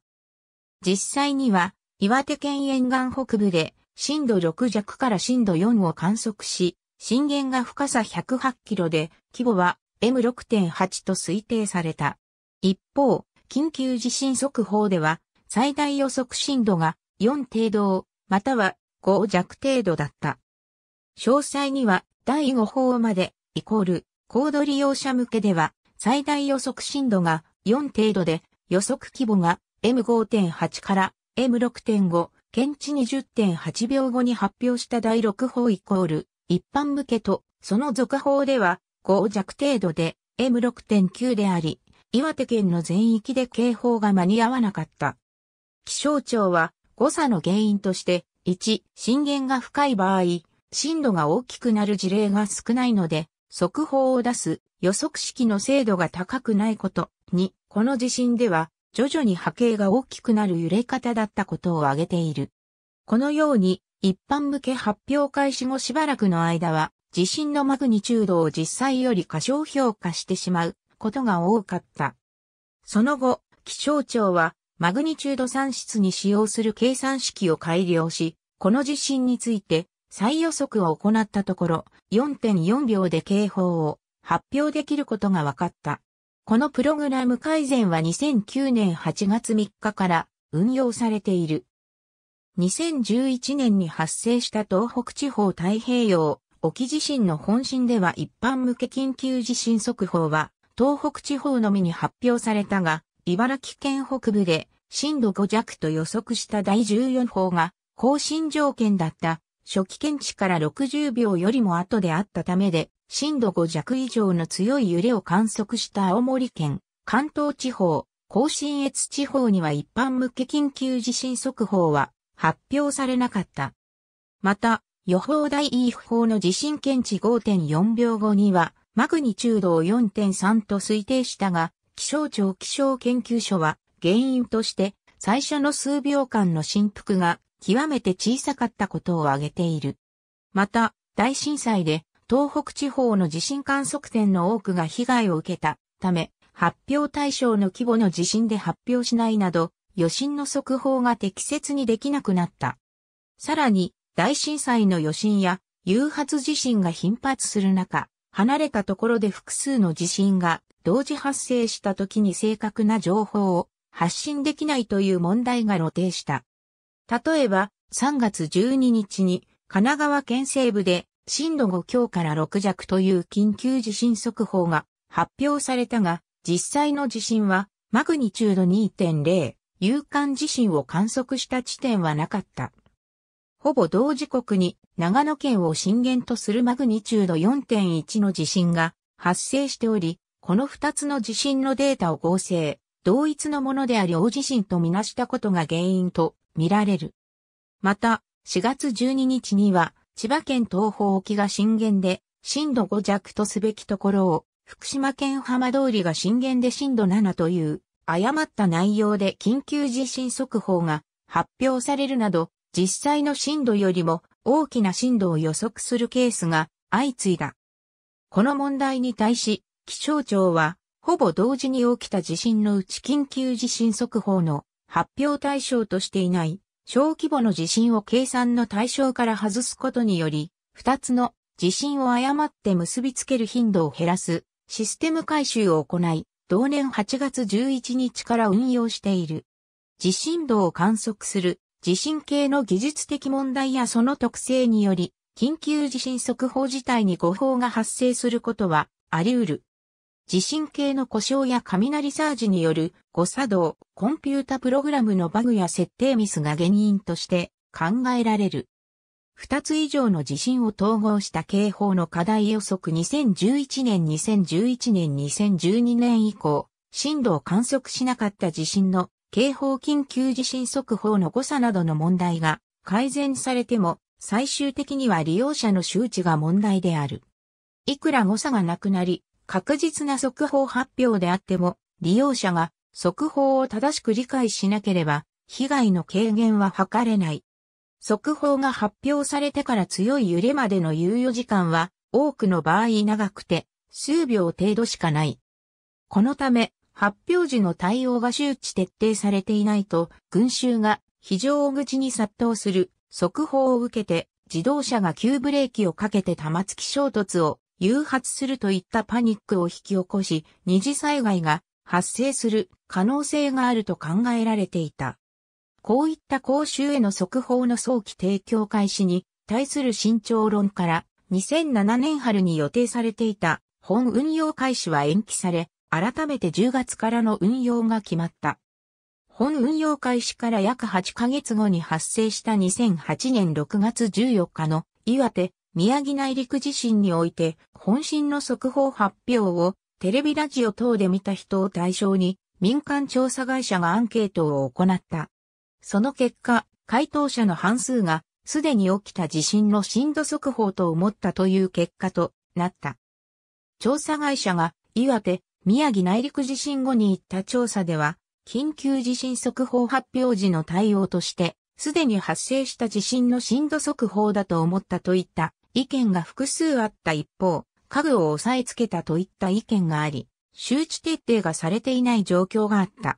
実際には、岩手県沿岸北部で震度6弱から震度4を観測し、震源が深さ108キロで、規模は M6.8 と推定された。一方、緊急地震速報では、最大予測震度が4程度、または5弱程度だった。詳細には、第5報まで、イコール、高度利用者向けでは、最大予測震度が4程度で、予測規模が M5.8 から M6.5、検知20.8秒後に発表した第6報イコール、一般向けと、その続報では、5弱程度で M6.9 であり、岩手県の全域で警報が間に合わなかった。気象庁は誤差の原因として、1、震源が深い場合、震度が大きくなる事例が少ないので、速報を出す予測式の精度が高くないこと。2、この地震では徐々に波形が大きくなる揺れ方だったことを挙げている。このように、一般向け発表開始後しばらくの間は、地震のマグニチュードを実際より過小評価してしまうことが多かった。その後、気象庁はマグニチュード算出に使用する計算式を改良し、この地震について再予測を行ったところ、4.4秒で警報を発表できることが分かった。このプログラム改善は2009年8月3日から運用されている。2011年に発生した東北地方太平洋沖地震の本震では一般向け緊急地震速報は、東北地方のみに発表されたが、茨城県北部で震度5弱と予測した第14報が、更新条件だった初期検知から60秒よりも後であったためで、震度5弱以上の強い揺れを観測した青森県、関東地方、甲信越地方には一般向け緊急地震速報は発表されなかった。また、予報台 E 法の地震検知5.4秒後には、マグニチュードを4.3と推定したが、気象庁気象研究所は、原因として、最初の数秒間の振幅が極めて小さかったことを挙げている。また、大震災で東北地方の地震観測点の多くが被害を受けたため、発表対象の規模の地震で発表しないなど、余震の速報が適切にできなくなった。さらに、大震災の余震や誘発地震が頻発する中、離れたところで複数の地震が同時発生した時に正確な情報を発信できないという問題が露呈した。例えば、3月12日に神奈川県西部で震度5強から6弱という緊急地震速報が発表されたが、実際の地震はマグニチュード2.0、有感地震を観測した地点はなかった。ほぼ同時刻に長野県を震源とするマグニチュード4.1の地震が発生しており、この2つの地震のデータを合成、同一のものであり大地震とみなしたことが原因と見られる。また、4月12日には、千葉県東方沖が震源で、震度5弱とすべきところを、福島県浜通りが震源で震度7という、誤った内容で緊急地震速報が発表されるなど、実際の震度よりも大きな震度を予測するケースが相次いだ。この問題に対し、気象庁は、ほぼ同時に起きた地震のうち緊急地震速報の発表対象としていない小規模の地震を計算の対象から外すことにより、二つの地震を誤って結びつける頻度を減らすシステム改修を行い、同年8月11日から運用している。地震度を観測する地震計の技術的問題やその特性により、緊急地震速報自体に誤報が発生することはあり得る。地震計の故障や雷サージによる誤作動、コンピュータプログラムのバグや設定ミスが原因として考えられる。二つ以上の地震を統合した警報の課題予測2011年2011年2012年以降、震度を観測しなかった地震の警報緊急地震速報の誤差などの問題が改善されても、最終的には利用者の周知が問題である。いくら誤差がなくなり、確実な速報発表であっても、利用者が速報を正しく理解しなければ、被害の軽減は図れない。速報が発表されてから強い揺れまでの猶予時間は、多くの場合長くて、数秒程度しかない。このため、発表時の対応が周知徹底されていないと、群衆が非常口に殺到する速報を受けて、自動車が急ブレーキをかけて玉突き衝突を誘発するといったパニックを引き起こし、二次災害が発生する可能性があると考えられていた。こういった公衆への速報の早期提供開始に対する慎重論から2007年春に予定されていた本運用開始は延期され、改めて10月からの運用が決まった。本運用開始から約8ヶ月後に発生した2008年6月14日の岩手、宮城内陸地震において本震の速報発表をテレビラジオ等で見た人を対象に民間調査会社がアンケートを行った。その結果、回答者の半数がすでに起きた地震の震度速報と思ったという結果となった。調査会社が岩手、宮城内陸地震後に行った調査では、緊急地震速報発表時の対応として、すでに発生した地震の震度速報だと思ったといった意見が複数あった一方、家具を押さえつけたといった意見があり、周知徹底がされていない状況があった。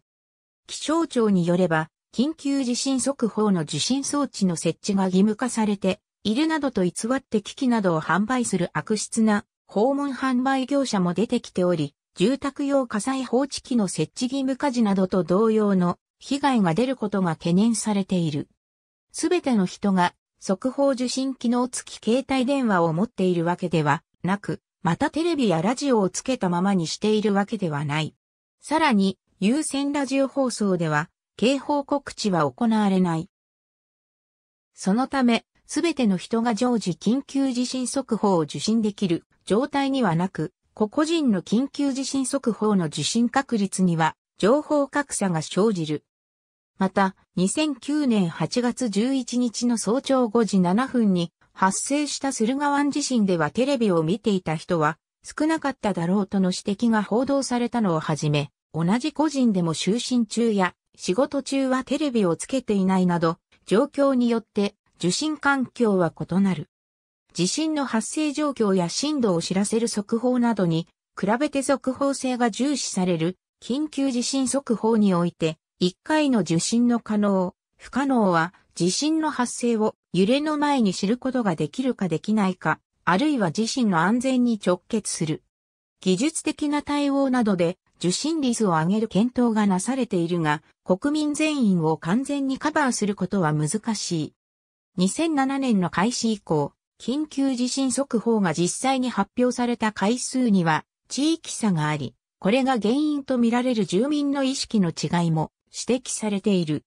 気象庁によれば、緊急地震速報の受信装置の設置が義務化されているなどと偽って機器などを販売する悪質な訪問販売業者も出てきており、住宅用火災報知器の設置義務火事などと同様の被害が出ることが懸念されている。すべての人が速報受信機能付き携帯電話を持っているわけではなく、またテレビやラジオをつけたままにしているわけではない。さらに、有線ラジオ放送では、警報告知は行われない。そのため、すべての人が常時緊急地震速報を受信できる状態にはなく、個々人の緊急地震速報の受診。確率には情報格差が生じる。また、2009年8月11日の早朝5時7分に発生した駿河湾地震ではテレビを見ていた人は少なかっただろうとの指摘が報道されたのをはじめ、同じ個人でも就寝中や仕事中はテレビをつけていないなど、状況によって受信環境は異なる。地震の発生状況や震度を知らせる速報などに、比べて速報性が重視される緊急地震速報において、1回の受信の可能、不可能は地震の発生を揺れの前に知ることができるかできないか、あるいは自身の安全に直結する。技術的な対応などで受信率を上げる検討がなされているが、国民全員を完全にカバーすることは難しい。2007年の開始以降、緊急地震速報が実際に発表された回数には地域差があり、これが原因とみられる住民の意識の違いも指摘されている。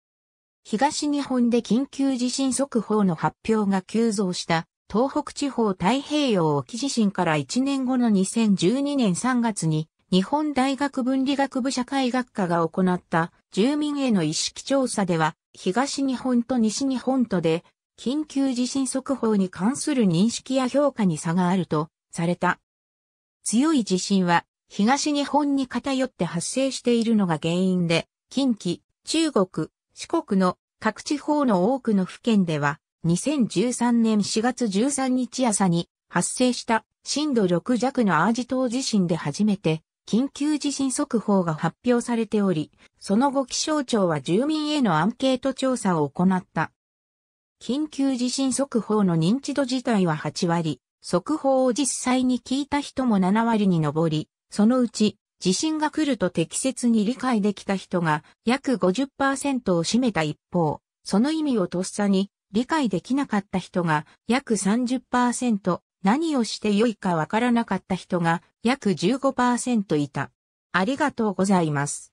東日本で緊急地震速報の発表が急増した東北地方太平洋沖地震から1年後の2012年3月に日本大学分理学部社会学科が行った住民への意識調査では東日本と西日本とで緊急地震速報に関する認識や評価に差があるとされた。強い地震は東日本に偏って発生しているのが原因で、近畿、中国、四国の各地方の多くの府県では、2013年4月13日朝に発生した震度6弱の淡路島地震で初めて緊急地震速報が発表されており、その後気象庁は住民へのアンケート調査を行った。緊急地震速報の認知度自体は8割、速報を実際に聞いた人も7割に上り、そのうち地震が来ると適切に理解できた人が約50%を占めた一方、その意味をとっさに理解できなかった人が約30%、何をしてよいかわからなかった人が約15%いた。ありがとうございます。